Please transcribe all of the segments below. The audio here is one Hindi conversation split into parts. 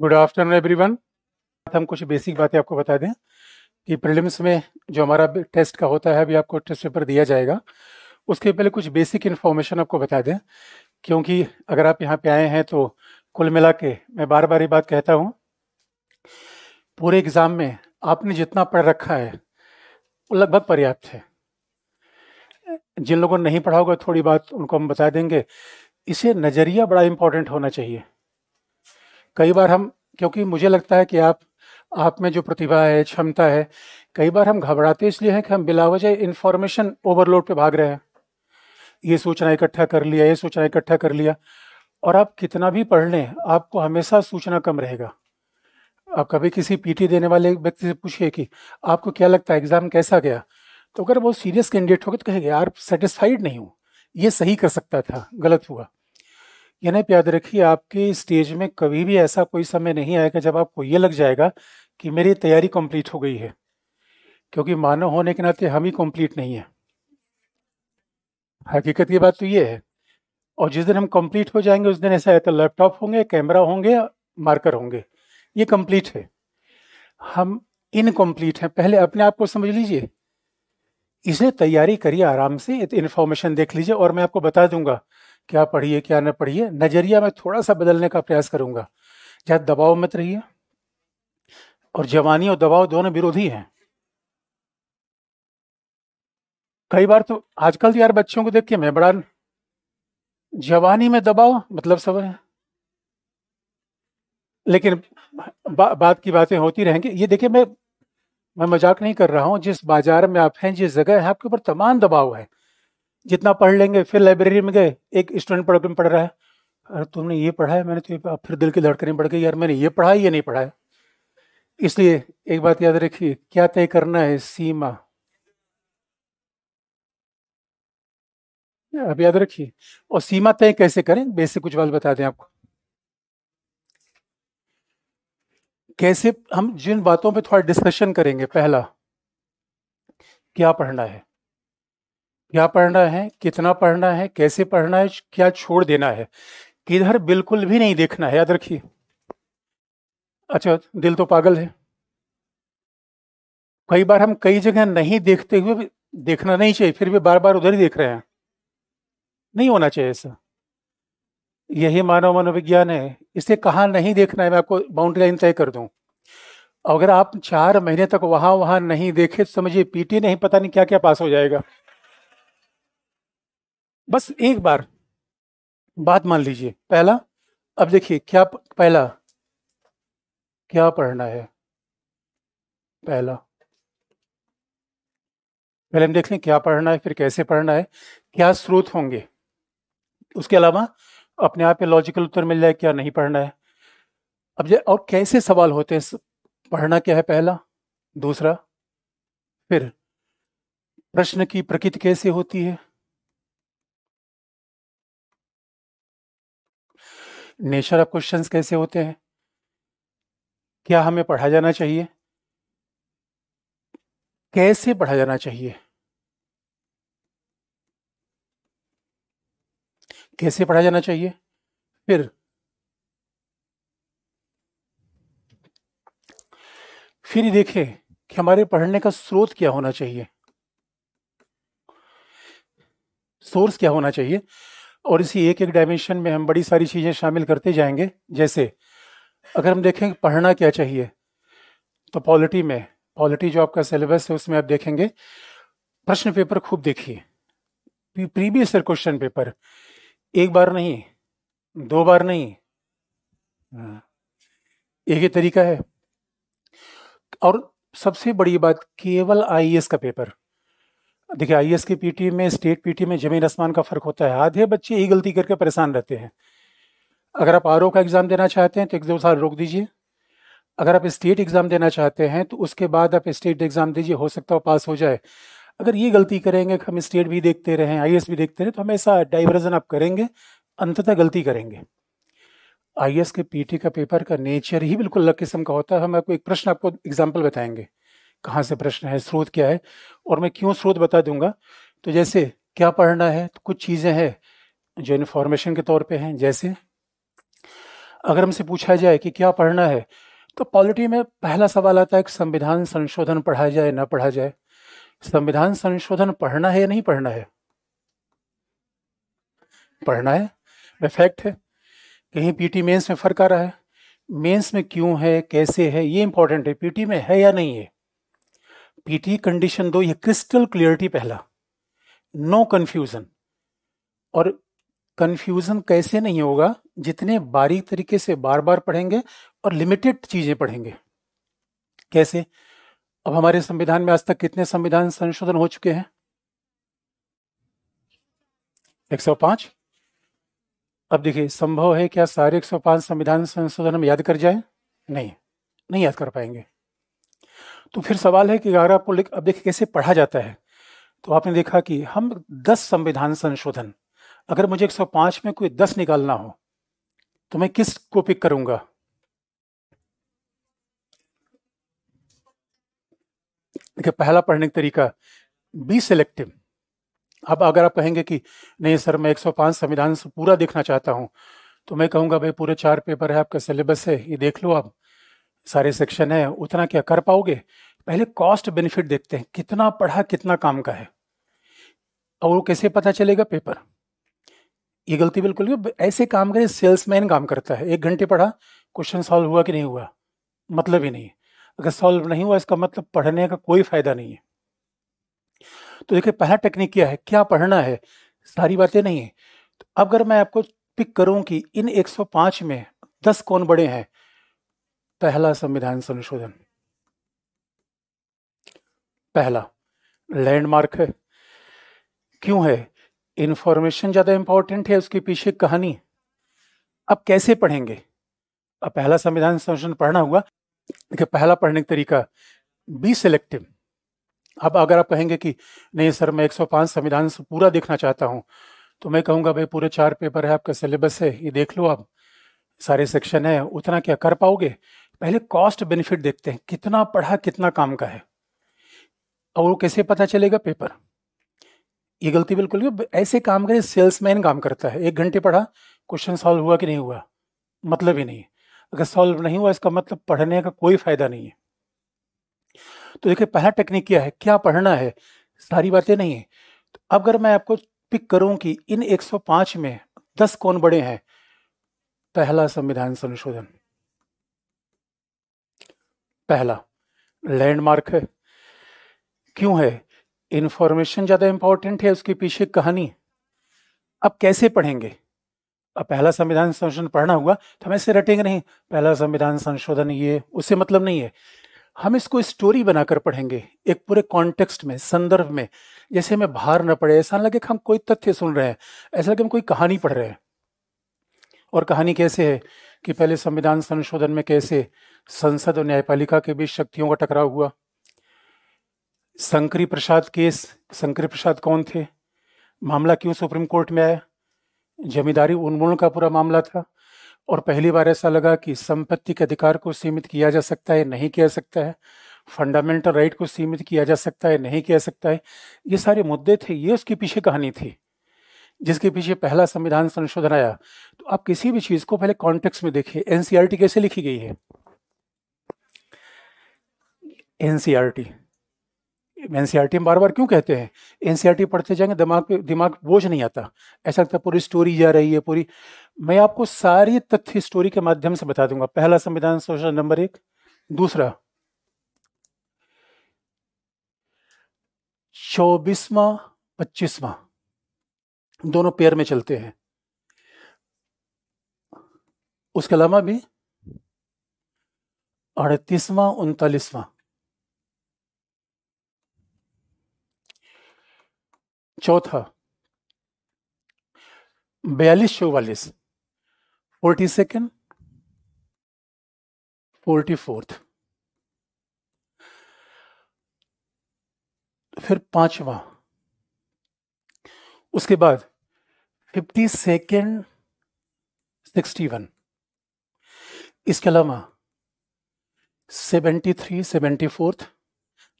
गुड आफ्टरनून एवरीवन हम कुछ बेसिक बातें आपको बता दें कि प्रीलिम्स में जो हमारा टेस्ट का होता है अभी आपको टेस्ट पेपर दिया जाएगा उसके पहले कुछ बेसिक इन्फॉर्मेशन आपको बता दें क्योंकि अगर आप यहाँ पे आए हैं तो कुल मिला के मैं बार बार ये बात कहता हूँ पूरे एग्ज़ाम में आपने जितना पढ़ रखा है वो लगभग पर्याप्त है जिन लोगों ने नहीं पढ़ा होगा थोड़ी बात उनको हम बता देंगे इसे नज़रिया बड़ा इम्पोर्टेंट होना चाहिए कई बार हम क्योंकि मुझे लगता है कि आप आप में जो प्रतिभा है क्षमता है कई बार हम घबराते इसलिए हैं कि हम बिलावजह इन्फॉर्मेशन ओवरलोड पे भाग रहे हैं ये सूचना इकट्ठा कर लिया ये सूचना इकट्ठा कर लिया और आप कितना भी पढ़ लें आपको हमेशा सूचना कम रहेगा आप कभी किसी पीटी देने वाले व्यक्ति से पूछिए कि आपको क्या लगता है एग्ज़ाम कैसा गया तो अगर वो सीरियस कैंडिडेट होगा तो कहेंगे यार सेटिस्फाइड नहीं हूँ ये सही कर सकता था गलत हुआ यह याद रखिए आपके स्टेज में कभी भी ऐसा कोई समय नहीं आएगा जब आपको ये लग जाएगा कि मेरी तैयारी कंप्लीट हो गई है क्योंकि मानव होने के नाते हम ही कंप्लीट नहीं है हकीकत की बात तो ये है और जिस दिन हम कंप्लीट हो जाएंगे उस दिन ऐसा है तो लैपटॉप होंगे कैमरा होंगे मार्कर होंगे ये कंप्लीट है हम इनकम्प्लीट हैं पहले अपने आप को समझ लीजिए इसे तैयारी करिए आराम से इन्फॉर्मेशन देख लीजिए और मैं आपको बता दूंगा क्या पढ़िए क्या न पढ़िए नज़रिया मैं थोड़ा सा बदलने का प्रयास करूंगा जहाँ दबाव मत रहिए और जवानी और दबाव दोनों विरोधी हैं कई बार तो आजकल तो यार बच्चों को देख के मैं बड़ा जवानी में दबाव मतलब सब है लेकिन बा, बात की बातें होती रहेंगी ये देखिए मैं मैं मजाक नहीं कर रहा हूं जिस बाजार में आप हैं जिस जगह है आपके ऊपर तमाम दबाव है जितना पढ़ लेंगे फिर लाइब्रेरी में गए एक स्टूडेंट पढ़ पढ़ रहा है अरे तुमने ये पढ़ा है मैंने तो ये फिर दिल की धड़कने बढ़ गई यार मैंने ये पढ़ा है ये नहीं पढ़ा है इसलिए एक बात याद रखिए क्या तय करना है सीमा अब याद रखिए और सीमा तय कैसे करें बेसिक कुछ बात बता दें आपको कैसे हम जिन बातों पे थोड़ा डिस्कशन करेंगे पहला क्या पढ़ना है क्या पढ़ना है कितना पढ़ना है कैसे पढ़ना है क्या छोड़ देना है किधर बिल्कुल भी नहीं देखना है याद रखिए अच्छा दिल तो पागल है कई बार हम कई जगह नहीं देखते हुए देखना नहीं चाहिए फिर भी बार बार उधर ही देख रहे हैं नहीं होना चाहिए ऐसा यही मानव मनोविज्ञान है इसे कहाँ नहीं देखना है मैं आपको बाउंड्री लाइन तय कर दूं अगर आप चार महीने तक वहां वहां नहीं देखे तो समझिए पीटी नहीं पता नहीं क्या क्या पास हो जाएगा बस एक बार बात मान लीजिए पहला अब देखिए क्या पहला क्या पढ़ना है पहला पहले हम देख लें क्या पढ़ना है फिर कैसे पढ़ना है क्या स्रोत होंगे उसके अलावा अपने आप पे लॉजिकल उत्तर मिल जाए क्या नहीं पढ़ना है अब जो और कैसे सवाल होते हैं पढ़ना क्या है पहला दूसरा फिर प्रश्न की प्रकृति कैसे होती है नेचर ऑफ क्वेश्चंस कैसे होते हैं क्या हमें पढ़ा जाना चाहिए कैसे पढ़ा जाना चाहिए कैसे पढ़ा जाना चाहिए फिर फिर देखें कि हमारे पढ़ने का स्रोत क्या होना चाहिए सोर्स क्या होना चाहिए और इसी एक एक डायमेंशन में हम बड़ी सारी चीज़ें शामिल करते जाएंगे जैसे अगर हम देखें पढ़ना क्या चाहिए तो पॉलिटी में पॉलिटी जो आपका सिलेबस है उसमें आप देखेंगे प्रश्न पेपर खूब देखिए प्रीवियस ईयर क्वेश्चन पेपर एक बार नहीं दो बार नहीं हाँ, एक ही तरीका है और सबसे बड़ी बात केवल आईएएस e का पेपर देखिए आई के पीटी में स्टेट पीटी में जमीन आसमान का फ़र्क होता है आधे बच्चे यही गलती करके परेशान रहते हैं अगर आप आर का एग्ज़ाम देना चाहते हैं तो एक दो साल रोक दीजिए अगर आप स्टेट एग्ज़ाम देना चाहते हैं तो उसके बाद आप स्टेट एग्ज़ाम दीजिए हो सकता हो पास हो जाए अगर ये गलती करेंगे कि हम स्टेट भी देखते रहें आई भी देखते रहें तो हमेशा डाइवर्जन आप करेंगे अंततः गलती करेंगे आई के पीटी का पेपर का नेचर ही बिल्कुल अलग किस्म का होता है हम आपको एक प्रश्न आपको एग्जाम्पल बताएंगे कहाँ से प्रश्न है स्रोत क्या है और मैं क्यों स्रोत बता दूंगा तो जैसे क्या पढ़ना है तो कुछ चीज़ें हैं जो इन्फॉर्मेशन के तौर पे हैं जैसे अगर हमसे पूछा जाए कि क्या पढ़ना है तो पॉलिटी में पहला सवाल आता है कि संविधान संशोधन पढ़ा जाए ना पढ़ा जाए संविधान संशोधन पढ़ना है या नहीं पढ़ना है पढ़ना है वह फैक्ट है कहीं पीटी मेंस में फर्क आ रहा है मेंस में क्यों है कैसे है ये इंपॉर्टेंट है पीटी में है या नहीं है पीटी कंडीशन e दो ये क्रिस्टल क्लियरिटी पहला नो कन्फ्यूजन और कन्फ्यूजन कैसे नहीं होगा जितने बारीक तरीके से बार बार पढ़ेंगे और लिमिटेड चीजें पढ़ेंगे कैसे अब हमारे संविधान में आज तक कितने संविधान संशोधन हो चुके हैं 105 अब देखिए संभव है क्या सारे 105 संविधान संशोधन हम याद कर जाए नहीं नहीं याद कर पाएंगे तो फिर सवाल है कि आगरा को अब देखिए कैसे पढ़ा जाता है तो आपने देखा कि हम दस संविधान संशोधन अगर मुझे 105 में कोई दस निकालना हो तो मैं किस को पिक करूंगा देखिए पहला पढ़ने का तरीका बी सिलेक्टिव अब अगर आप कहेंगे कि नहीं सर मैं 105 संविधान से पूरा देखना चाहता हूं तो मैं कहूंगा भाई पूरे चार पेपर है आपका सिलेबस है ये देख लो आप सारे सेक्शन है उतना क्या कर पाओगे पहले कॉस्ट बेनिफिट देखते हैं कितना पढ़ा कितना काम का है और वो कैसे पता चलेगा पेपर ये गलती बिल्कुल ऐसे काम करे सेल्समैन काम करता है एक घंटे पढ़ा क्वेश्चन सॉल्व हुआ कि नहीं हुआ मतलब ही नहीं अगर सॉल्व नहीं हुआ इसका मतलब पढ़ने का कोई फायदा नहीं है तो देखिए पहला टेक्निक क्या है क्या पढ़ना है सारी बातें नहीं है तो अगर मैं आपको पिक करूं कि इन 105 में 10 कौन बड़े हैं पहला संविधान संशोधन पहला लैंडमार्क है क्यों है इंफॉर्मेशन ज़्यादा इंपॉर्टेंट है उसके पीछे कहानी अब कैसे पढ़ेंगे अब पहला संविधान संशोधन पढ़ना हुआ देखिए पहला पढ़ने का तरीका बी सिलेक्टिव अब अगर आप कहेंगे कि नहीं सर मैं 105 संविधान से पूरा देखना चाहता हूं तो मैं कहूंगा भाई पूरे चार पेपर है आपका सिलेबस है ये देख लो आप सारे सेक्शन है उतना क्या कर पाओगे पहले कॉस्ट बेनिफिट देखते हैं कितना पढ़ा कितना काम का है और वो कैसे पता चलेगा पेपर ये गलती बिल्कुल ऐसे काम करें सेल्समैन काम करता है एक घंटे पढ़ा क्वेश्चन सॉल्व हुआ कि नहीं हुआ मतलब ही नहीं अगर सॉल्व नहीं हुआ इसका मतलब पढ़ने का कोई फायदा नहीं है तो देखिए पहला टेक्निक क्या है क्या पढ़ना है सारी बातें नहीं है तो अगर मैं आपको पिक करूं कि इन 105 में 10 कौन बड़े हैं पहला संविधान संशोधन पहला लैंडमार्क है क्यों है इंफॉर्मेशन ज़्यादा इंपॉर्टेंट है उसके पीछे कहानी अब कैसे पढ़ेंगे अब पहला संविधान संशोधन पढ़ना होगा तो हम ऐसे रटेंगे नहीं पहला संविधान संशोधन ये उससे मतलब नहीं है हम इसको स्टोरी बनाकर पढ़ेंगे एक पूरे कॉन्टेक्स्ट में संदर्भ में जैसे हमें भार न पड़े ऐसा लगे कि हम कोई तथ्य सुन रहे हैं ऐसा लगे हम कोई कहानी पढ़ रहे हैं और कहानी कैसे है कि पहले संविधान संशोधन में कैसे संसद और न्यायपालिका के बीच शक्तियों का टकराव हुआ संक्री प्रसाद केस संकरी प्रसाद कौन थे मामला क्यों सुप्रीम कोर्ट में आया जमींदारी उन्मूलन का पूरा मामला था और पहली बार ऐसा लगा कि संपत्ति के अधिकार को सीमित किया जा सकता है नहीं किया सकता है फंडामेंटल राइट को सीमित किया जा सकता है नहीं किया सकता है ये सारे मुद्दे थे ये उसके पीछे कहानी थी जिसके पीछे पहला संविधान संशोधन आया तो आप किसी भी चीज को पहले कॉन्टेक्स्ट में देखिए एनसीआरटी e कैसे लिखी गई है एनसीआरटी एनसीआरटी e e हम बार बार क्यों कहते हैं एनसीआरटी पढ़ते जाएंगे दिमाग पे दिमाग बोझ नहीं आता ऐसा लगता है पूरी स्टोरी जा रही है पूरी मैं आपको सारी तथ्य स्टोरी के माध्यम से बता दूंगा पहला संविधान संशोधन नंबर एक दूसरा चौबीसवा पच्चीसवा दोनों पेयर में चलते हैं उसके अलावा भी अड़तीसवा उनतालीसवा चौथा बयालीस चौवालीस फोर्टी सेकेंड फोर्टी फोर्थ फिर पांचवा उसके बाद फिफ्टी सेकेंड सिक्सटी वन इसके अलावा सेवेंटी थ्री सेवेंटी फोर्थ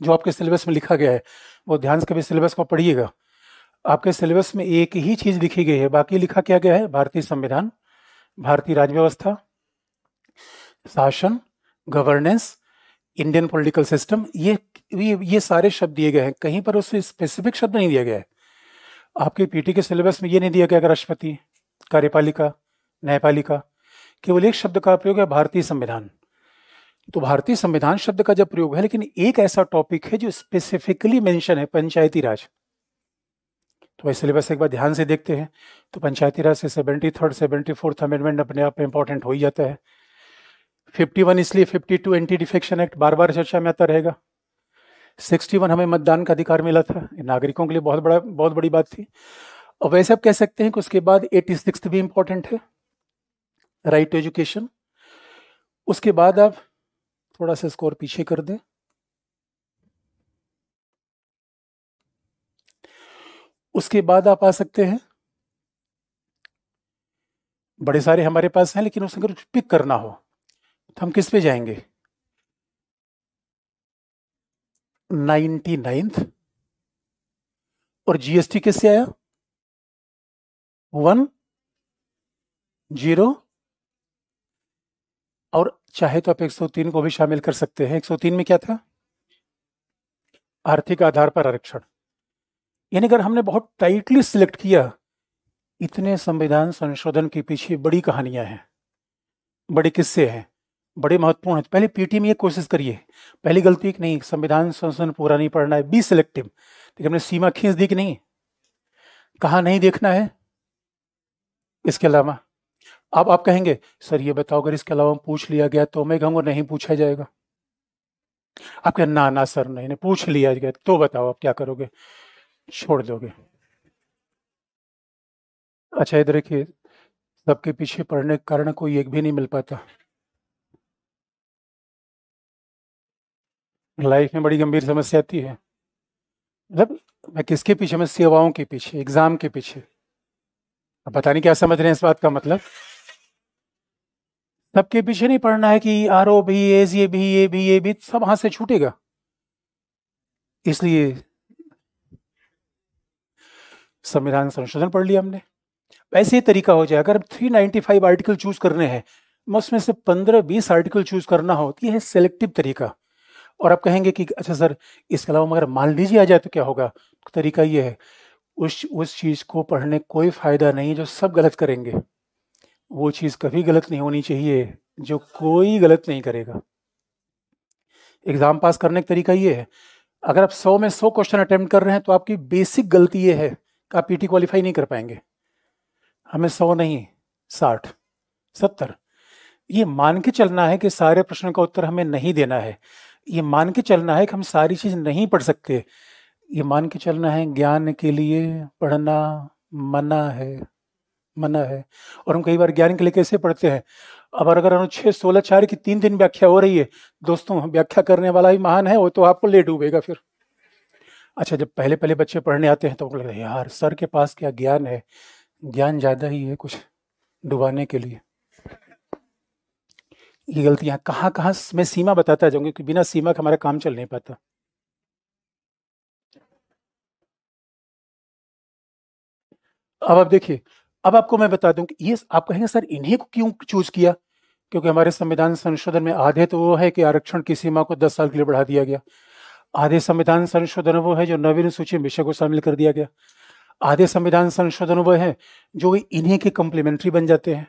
जो आपके सिलेबस में लिखा गया है वो ध्यान से कभी सिलेबस को पढ़िएगा आपके सिलेबस में एक ही चीज़ लिखी गई है बाकी लिखा क्या गया है भारतीय संविधान भारतीय राज्य व्यवस्था शासन गवर्नेंस इंडियन पॉलिटिकल सिस्टम ये ये सारे शब्द दिए गए हैं कहीं पर उसे स्पेसिफिक शब्द नहीं दिया गया है आपके पीटी के सिलेबस में ये नहीं दिया गया राष्ट्रपति कार्यपालिका न्यायपालिका केवल एक शब्द का प्रयोग है भारतीय संविधान तो भारतीय संविधान शब्द का जब प्रयोग है लेकिन एक ऐसा टॉपिक है जो स्पेसिफिकली मेंशन है पंचायती राज तो वह सिलेबस एक बार ध्यान से देखते हैं तो पंचायती राज से seventy third seventy fourth amendment अपने आप में इंपॉर्टेंट हो ही जाता है फिफ्टी वन इसलिए fifty two anti defection act बार बार चर्चा में आता रहेगा वन हमें मतदान का अधिकार मिला था नागरिकों के लिए बहुत बड़ा बहुत बड़ी बात थी और वैसे आप कह सकते हैं कि उसके बाद एटी सिक्स भी इम्पोर्टेंट है राइट टू एजुकेशन उसके बाद आप थोड़ा सा स्कोर पीछे कर दें उसके बाद आप आ सकते हैं बड़े सारे हमारे पास हैं लेकिन उसमें अगर पिक करना हो तो हम किस पे जाएंगे नाइन्टी नाइन्थ और जीएसटी किससे आया वन जीरो और चाहे तो आप 103 को भी शामिल कर सकते हैं 103 में क्या था आर्थिक आधार पर आरक्षण यानी अगर हमने बहुत टाइटली सिलेक्ट किया इतने संविधान संशोधन के पीछे बड़ी कहानियां हैं बड़े किस्से हैं बड़े महत्वपूर्ण है तो पहले पीटी में ये कोशिश करिए पहली गलती नहीं संविधान संशोधन पूरा नहीं पढ़ना है बी सिलेक्टिव देखिए हमने सीमा खींच दी कि नहीं कहा नहीं देखना है इसके अलावा अब आप कहेंगे सर ये बताओ अगर इसके अलावा पूछ लिया गया तो मैं कहूंगा नहीं पूछा जाएगा आप कह ना ना सर नहीं नहीं पूछ लिया गया तो बताओ आप क्या करोगे छोड़ दोगे अच्छा इधर देखिए सबके पीछे पढ़ने के कारण कोई एक भी नहीं मिल पाता लाइफ में बड़ी गंभीर समस्या आती है मतलब मैं किसके पीछे मैं सेवाओं के पीछे एग्जाम के पीछे अब पता नहीं क्या समझ रहे हैं इस बात का मतलब सबके पीछे नहीं पढ़ना है कि आर ओ भी ये ये भी ये भी ये भी सब हाथ से छूटेगा इसलिए संविधान संशोधन पढ़ लिया हमने वैसे ही तरीका हो जाए अगर three ninety five article choose करने हैं मैं उसमें से पंद्रह बीस आर्टिकल चूज करना हो तो यह है सेलेक्टिव तरीका और आप कहेंगे कि अच्छा सर इसके अलावा मगर मान लीजिए आ जाए तो क्या होगा तो तरीका ये है उस उस चीज़ को पढ़ने कोई फ़ायदा नहीं है जो सब गलत करेंगे वो चीज़ कभी गलत नहीं होनी चाहिए जो कोई गलत नहीं करेगा एग्ज़ाम पास करने का तरीका ये है अगर आप सौ में सौ क्वेश्चन अटैम्प्ट कर रहे हैं तो आपकी बेसिक गलती ये है कि आप पीटी क्वालिफाई नहीं कर पाएंगे हमें सौ नहीं साठ सत्तर ये मान के चलना है कि सारे प्रश्नों का उत्तर हमें नहीं देना है ये मान के चलना है कि हम सारी चीज़ नहीं पढ़ सकते ये मान के चलना है ज्ञान के लिए पढ़ना मना है मना है और हम कई बार ज्ञान के लिए कैसे पढ़ते हैं अब अगर अनुच्छेद सोलह चार की तीन दिन व्याख्या हो रही है दोस्तों व्याख्या करने वाला भी महान है वो तो आपको ले डूबेगा फिर अच्छा जब पहले पहले बच्चे पढ़ने आते हैं तो उनको लगता है यार सर के पास क्या ज्ञान है ज्ञान ज़्यादा ही है कुछ डुबाने के लिए ये गलतियां कहाँ कहाँ मैं सीमा बताता जाऊंगी कि बिना सीमा का हमारा काम चल नहीं पाता अब आप देखिए अब आपको मैं बता दूं कि ये आप कहेंगे सर इन्हीं को क्यों चूज किया क्योंकि हमारे संविधान संशोधन में आधे तो वो है कि आरक्षण की सीमा को 10 साल के लिए बढ़ा दिया गया आधे संविधान संशोधन वो है जो नवीन सूची विषय को शामिल कर दिया गया आधे संविधान संशोधन वो है जो इन्हीं के कंप्लीमेंट्री बन जाते हैं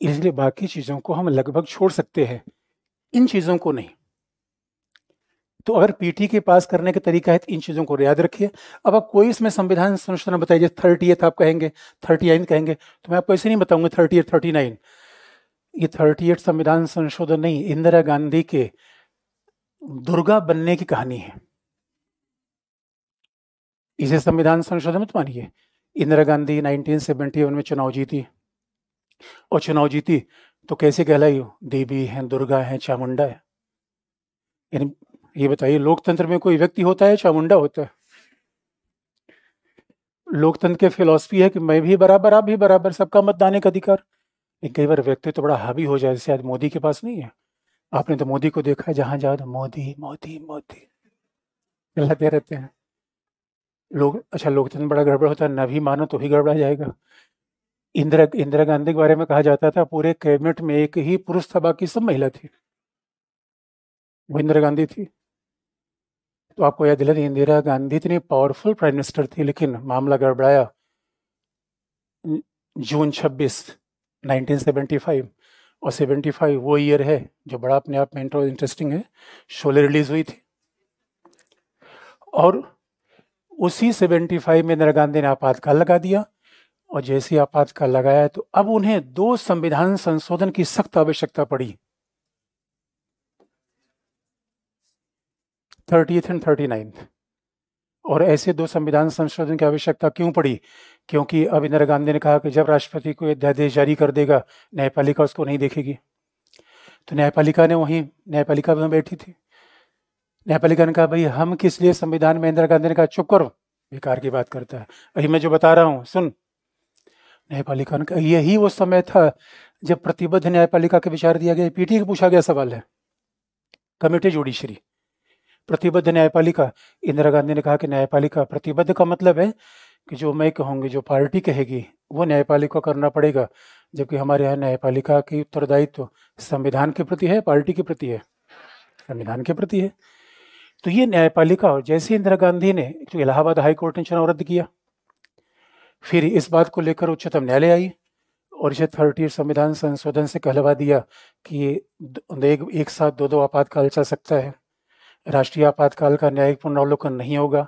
इसलिए बाकी चीज़ों को हम लगभग छोड़ सकते हैं इन चीज़ों को नहीं तो अगर पीटी के पास करने का तरीका है तो इन चीज़ों को याद रखिए अब आप कोई इसमें संविधान संशोधन बताइए जैसे थर्टी एथ आप कहेंगे थर्टी नाइन कहेंगे तो मैं आपको ऐसे नहीं बताऊंगा थर्टी एट थर्टी नाइन ये थर्टी एट संविधान संशोधन नहीं इंदिरा गांधी के दुर्गा बनने की कहानी है इसे संविधान संशोधन मत मानिए इंदिरा गांधी 1971 में चुनाव जीती और चुनाव जीती तो कैसे कहलाई देवी हैं दुर्गा हैं चामुंडा है यानी ये बताइए लोकतंत्र में कोई व्यक्ति होता है चामुंडा होता है लोकतंत्र के फिलॉसफी है कि मैं भी बराबर आप भी बराबर सबका मतदान का अधिकार लेकिन कई बार व्यक्ति तो बड़ा हावी हो जाए जैसे आज मोदी के पास नहीं है आपने तो मोदी को देखा है जहां जाओ तो मोदी मोदी मोदी गलते रहते हैं लोग अच्छा लोकतंत्र बड़ा गड़बड़ होता है न भी मानो तो ही गड़बड़ा जाएगा इंदिरा इंदिरा गांधी के बारे में कहा जाता था पूरे कैबिनेट में एक ही पुरुष था बाकी सब महिला थी वो इंदिरा गांधी थी तो आपको याद दिला इंदिरा गांधी इतनी पावरफुल प्राइम मिनिस्टर थी लेकिन मामला गड़बड़ाया जून 26 1975 और 75 वो ईयर है जो बड़ा अपने आप में इंटरेस्टिंग है शोले रिलीज हुई थी और उसी 75 में इंदिरा गांधी ने आपातकाल लगा दिया और जैसे आपातकाल लगाया तो अब उन्हें दो संविधान संशोधन की सख्त आवश्यकता पड़ी एथ एंड थर्टी नाइन्थ और ऐसे दो संविधान संशोधन की आवश्यकता क्यों पड़ी क्योंकि अब इंदिरा गांधी ने कहा कि जब राष्ट्रपति को अध्यादेश जारी कर देगा न्यायपालिका उसको नहीं देखेगी तो न्यायपालिका ने वहीं न्यायपालिका में बैठी थी न्यायपालिका ने कहा भाई हम किस लिए संविधान में इंदिरा गांधी ने कहा चुप करो बेकार की बात करता है अभी मैं जो बता रहा हूँ सुन न्यायपालिका का यही वो समय था जब प्रतिबद्ध न्यायपालिका के विचार दिया गया पीटी को पूछा गया सवाल है कमेटी जुडिशरी प्रतिबद्ध न्यायपालिका इंदिरा गांधी ने कहा कि न्यायपालिका प्रतिबद्ध का मतलब है कि जो मैं कहूंगी जो पार्टी कहेगी वो न्यायपालिका करना पड़ेगा जबकि हमारे यहाँ न्यायपालिका की उत्तरदायित्व तो संविधान के प्रति है पार्टी के प्रति है संविधान के प्रति है तो ये न्यायपालिका और जैसे इंदिरा गांधी ने जो इलाहाबाद हाईकोर्ट ने चुनाव रद्द किया फिर इस बात को लेकर उच्चतम न्यायालय आई और इसे थर्टी संविधान संशोधन से कहलवा दिया कि एक, एक साथ दो दो आपातकाल चल सकता है राष्ट्रीय आपातकाल का न्यायिक पुनरावलोकन नहीं होगा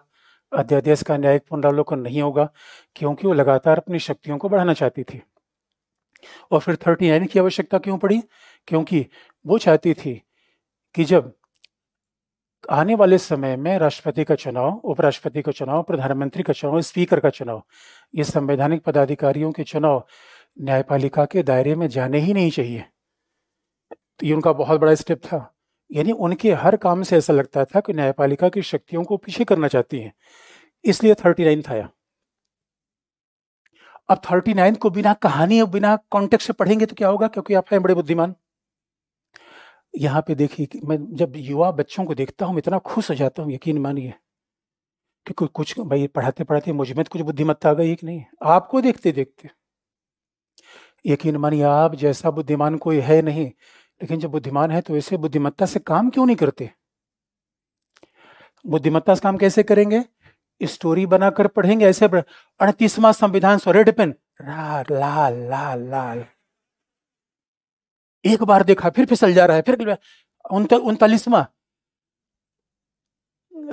अध्यादेश का न्यायिक पुनरावलोकन नहीं होगा क्योंकि वो लगातार अपनी शक्तियों को बढ़ाना चाहती थी और फिर थर्टी नाइन की आवश्यकता क्यों पड़ी क्योंकि वो चाहती थी कि जब आने वाले समय में राष्ट्रपति का चुनाव उपराष्ट्रपति का चुनाव प्रधानमंत्री का चुनाव स्पीकर का चुनाव ये संवैधानिक पदाधिकारियों के चुनाव न्यायपालिका के दायरे में जाने ही नहीं चाहिए तो ये उनका बहुत बड़ा स्टेप था यानी उनके हर काम से ऐसा लगता था कि न्यायपालिका की शक्तियों को पीछे करना चाहती हैं इसलिए थर्टी नाइन था अब थर्टी नाइन को बिना कहानी और बिना कॉन्टेक्स्ट से पढ़ेंगे तो क्या होगा क्योंकि आप हैं बड़े बुद्धिमान यहाँ पे देखिए मैं जब युवा बच्चों को देखता हूँ इतना खुश हो जाता हूँ यकीन मानिए कि कुछ कुछ भाई पढ़ाते पढ़ाते मुझ में तो कुछ बुद्धिमत्ता आ गई कि नहीं आपको देखते देखते यकीन मानिए आप जैसा बुद्धिमान कोई है नहीं लेकिन जब बुद्धिमान है तो ऐसे बुद्धिमत्ता से काम क्यों नहीं करते बुद्धिमत्ता से काम कैसे करेंगे स्टोरी बनाकर पढ़ेंगे ऐसे अड़तीसवा संविधान सॉलिड पेन लाल लाल लाल लाल एक बार देखा फिर फिसल जा रहा है फिर उनतालीसवा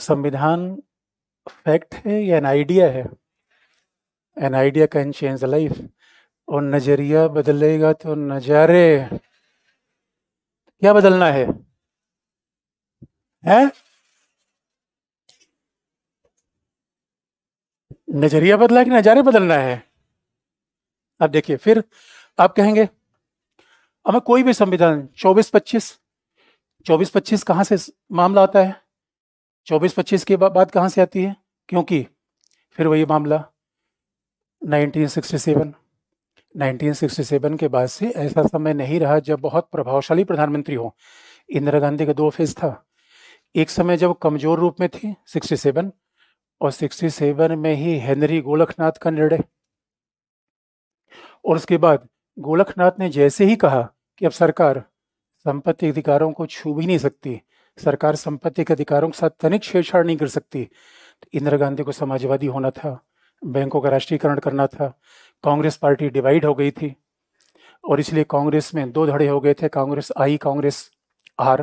संविधान फैक्ट है या एन आइडिया है an idea can change life और नजरिया बदलेगा तो नजारे क्या बदलना है हैं नजरिया बदला कि नजारे बदलना है अब देखिए फिर आप कहेंगे हमें कोई भी संविधान चौबीस पच्चीस चौबीस पच्चीस कहाँ से मामला आता है चौबीस पच्चीस की बा, बात कहाँ से आती है क्योंकि फिर वही मामला 1967 1967 के बाद से ऐसा समय नहीं रहा जब बहुत प्रभावशाली प्रधानमंत्री हो इंदिरा गांधी का दो फेज था एक समय जब कमजोर रूप में थी 67 और 67 में ही हेनरी गोलखनाथ का निर्णय और उसके बाद गोलखनाथ ने जैसे ही कहा कि अब सरकार संपत्ति अधिकारों को छू भी नहीं सकती सरकार संपत्ति के अधिकारों के साथ तनिक छेड़छाड़ नहीं कर सकती तो इंदिरा गांधी को समाजवादी होना था बैंकों का राष्ट्रीयकरण करना था कांग्रेस पार्टी डिवाइड हो गई थी और इसलिए कांग्रेस में दो धड़े हो गए थे Congress I Congress R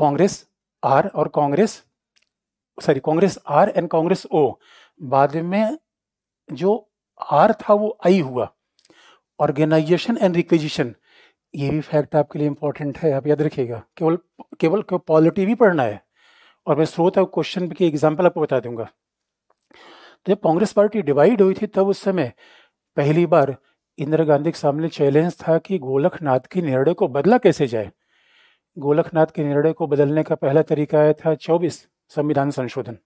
Congress R और Congress sorry Congress R and Congress O बाद में जो आर था वो आई हुआ ऑर्गेनाइजेशन एंड रिक्विजिशन ये भी फैक्ट आपके लिए इम्पोर्टेंट है आप याद रखिएगा केवल केवल पॉलिटी भी पढ़ना है और मैं स्रोत और क्वेश्चन की एग्जाम्पल आपको बता दूंगा तो जब कांग्रेस पार्टी डिवाइड हुई थी तब उस समय पहली बार इंदिरा गांधी के सामने चैलेंज था कि गोलखनाथ के निर्णय को बदला कैसे जाए गोलखनाथ के निर्णय को बदलने का पहला तरीका आया था चौबीस संविधान संशोधन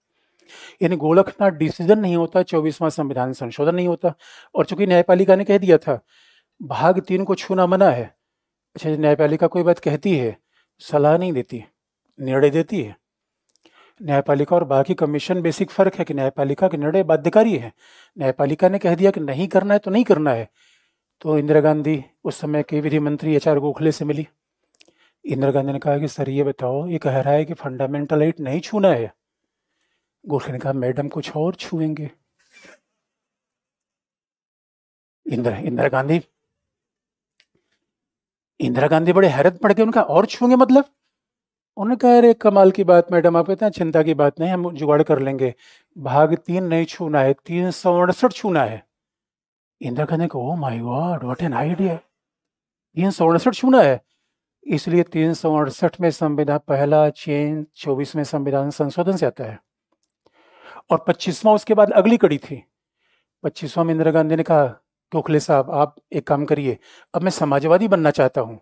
यानी गोलखनाथ डिसीजन नहीं होता चौबीसवां संविधान संशोधन नहीं होता और चूंकि न्यायपालिका ने कह दिया था भाग तीन को छूना मना है अच्छा न्यायपालिका कोई बात कहती है सलाह नहीं देती निर्णय देती है न्यायपालिका और बाकी कमीशन बेसिक फर्क है कि न्यायपालिका के निर्णय बाध्यकारी है न्यायपालिका ने कह दिया कि नहीं करना है तो नहीं करना है तो इंदिरा गांधी उस समय के विधि मंत्री एच आर गोखले से मिली इंदिरा गांधी ने कहा कि सर ये बताओ ये कह रहा है कि फंडामेंटल राइट नहीं छूना है गोखले ने कहा मैडम कुछ और छुएंगे इंदिरा इंदिरा गांधी इंदिरा गांधी बड़े हैरत पड़ गए उनका और छूंगे मतलब उन्होंने कहा अरे कमाल की बात मैडम आप कहते हैं चिंता की बात नहीं हम जुगाड़ कर लेंगे भाग तीन नहीं छूना है तीन सौ अड़सठ छूना है इंदिरा गांधी को oh my god what an idea तीन सौ अड़सठ छूना है इसलिए तीन सौ अड़सठ में संविधान पहला चेंज चौबीस में संविधान संशोधन से आता है और पच्चीसवां उसके बाद अगली कड़ी थी पच्चीसवां में इंदिरा गांधी ने कहा तोखले साहब आप एक काम करिए अब मैं समाजवादी बनना चाहता हूँ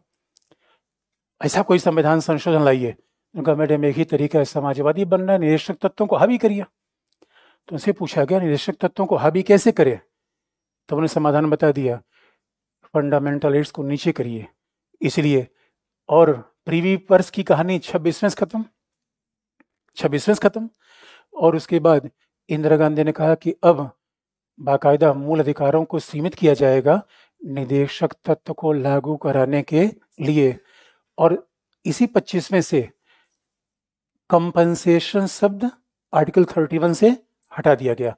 ऐसा कोई संविधान संशोधन लाइए उनका मैडम एक ही तरीका है समाजवादी बनना निरीक्षक तत्वों को हावी करिए तो उनसे पूछा गया निरीक्षक तत्वों को हावी कैसे करें तब तो उन्हें समाधान बता दिया फंडामेंटल एड्स को नीचे करिए इसलिए और प्रीवी पर्स की कहानी छब्बीसवें खत्म छब्बीसवें खत्म और उसके बाद इंदिरा गांधी ने कहा कि अब बाकायदा मूल अधिकारों को सीमित किया जाएगा निदेशक तत्व को लागू कराने के लिए और इसी पच्चीसवें से कंपनसेशन शब्द आर्टिकल थर्टी वन से हटा दिया गया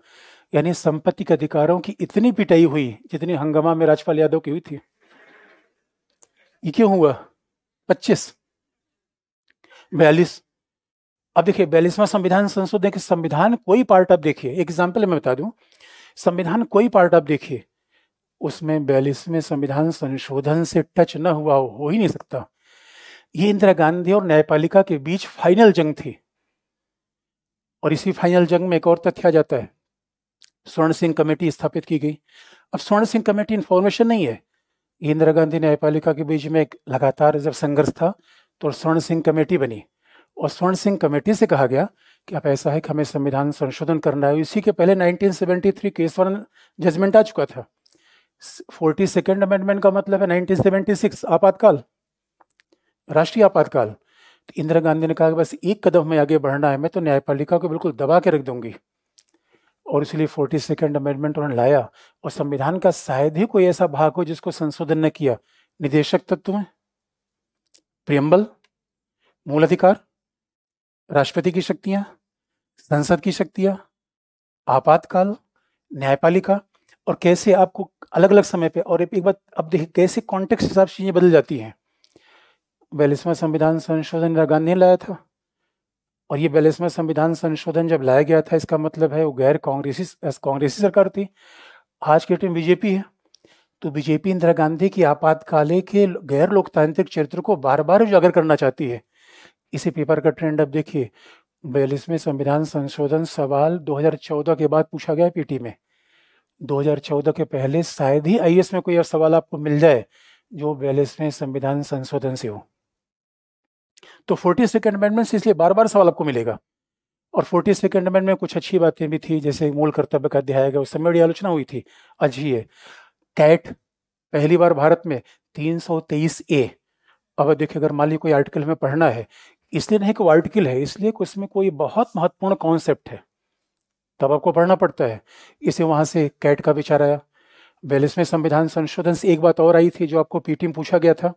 यानी संपत्ति के अधिकारों की इतनी पिटाई हुई जितनी हंगामा में राजपाल यादव की हुई थी ये क्यों हुआ पच्चीस बयालीस अब देखिए बयालीसवां संविधान संशोधन के संविधान कोई पार्ट आप देखिए एग्जाम्पल मैं बता दूं संविधान कोई पार्ट आप देखिए उसमें बयालीसवें संविधान संशोधन से टच न हुआ हो, ही नहीं सकता ये इंदिरा गांधी और न्यायपालिका के बीच फाइनल जंग थी और इसी फाइनल जंग में एक और तथ्य आ जाता है स्वर्ण सिंह कमेटी स्थापित की गई अब स्वर्ण सिंह कमेटी इन्फॉर्मेशन नहीं है इंदिरा गांधी न्यायपालिका के बीच में एक लगातार जब संघर्ष था तो स्वर्ण सिंह कमेटी बनी और स्वर्ण सिंह कमेटी से कहा गया कि ऐसा है कि हमें संविधान संशोधन करना है इसी के पहले 1973 केसवन जजमेंट आ चुका था फोर्टी सेकेंड अमेंडमेंट का मतलब है 1976 आपातकाल राष्ट्रीय आपातकाल तो इंदिरा गांधी ने कहा कि बस एक कदम में आगे बढ़ना है मैं तो न्यायपालिका को बिल्कुल दबा के रख दूंगी और इसलिए फोर्टी सेकेंड अमेंडमेंट उन्होंने लाया और संविधान का शायद ही कोई ऐसा भाग हो जिसको संशोधन न किया निदेशक तत्व में प्रियम्बल मूल अधिकार राष्ट्रपति की शक्तियां संसद की शक्तियां आपातकाल न्यायपालिका और कैसे आपको अलग अलग समय पे और एक बात अब देखिए कैसे कॉन्टेक्स्ट हिसाब से चीज़ें बदल जाती हैं बैलिसमा संविधान संशोधन इंदिरा गांधी ने लाया था और ये बैलिसमा संविधान संशोधन जब लाया गया था इसका मतलब है वो गैर कांग्रेसी कांग्रेसी सरकार थी आज के टाइम बीजेपी है तो बीजेपी इंदिरा गांधी की आपातकाले के गैर लोकतांत्रिक चरित्र को बार बार उजागर करना चाहती है इसी पेपर का ट्रेंड अब देखिए बयालीसवें संविधान संशोधन सवाल 2014 के बाद पूछा गया पीटी में 2014 के पहले शायद ही आईएएस में कोई सवाल आपको मिल जाए जो बयालीसवें संविधान संशोधन से हो तो फोर्टी सेकेंड अमेंडमेंट से इसलिए बार बार सवाल आपको मिलेगा और फोर्टी सेकेंड अमेंडमेंट में कुछ अच्छी बातें भी थी जैसे मूल कर्तव्य का अध्याय उस समय बड़ी आलोचना हुई थी अजी है कैट पहली बार भारत में तीन ए अब देखिए अगर मान ली कोई आर्टिकल में पढ़ना है इसलिए नहीं कि वो आर्टिकल है इसलिए कि उसमें कोई बहुत महत्वपूर्ण कॉन्सेप्ट है तब आपको पढ़ना पड़ता है इसे वहां से कैट का विचार आया बैलिस में संविधान संशोधन से एक बात और आई थी जो आपको पीटी में पूछा गया था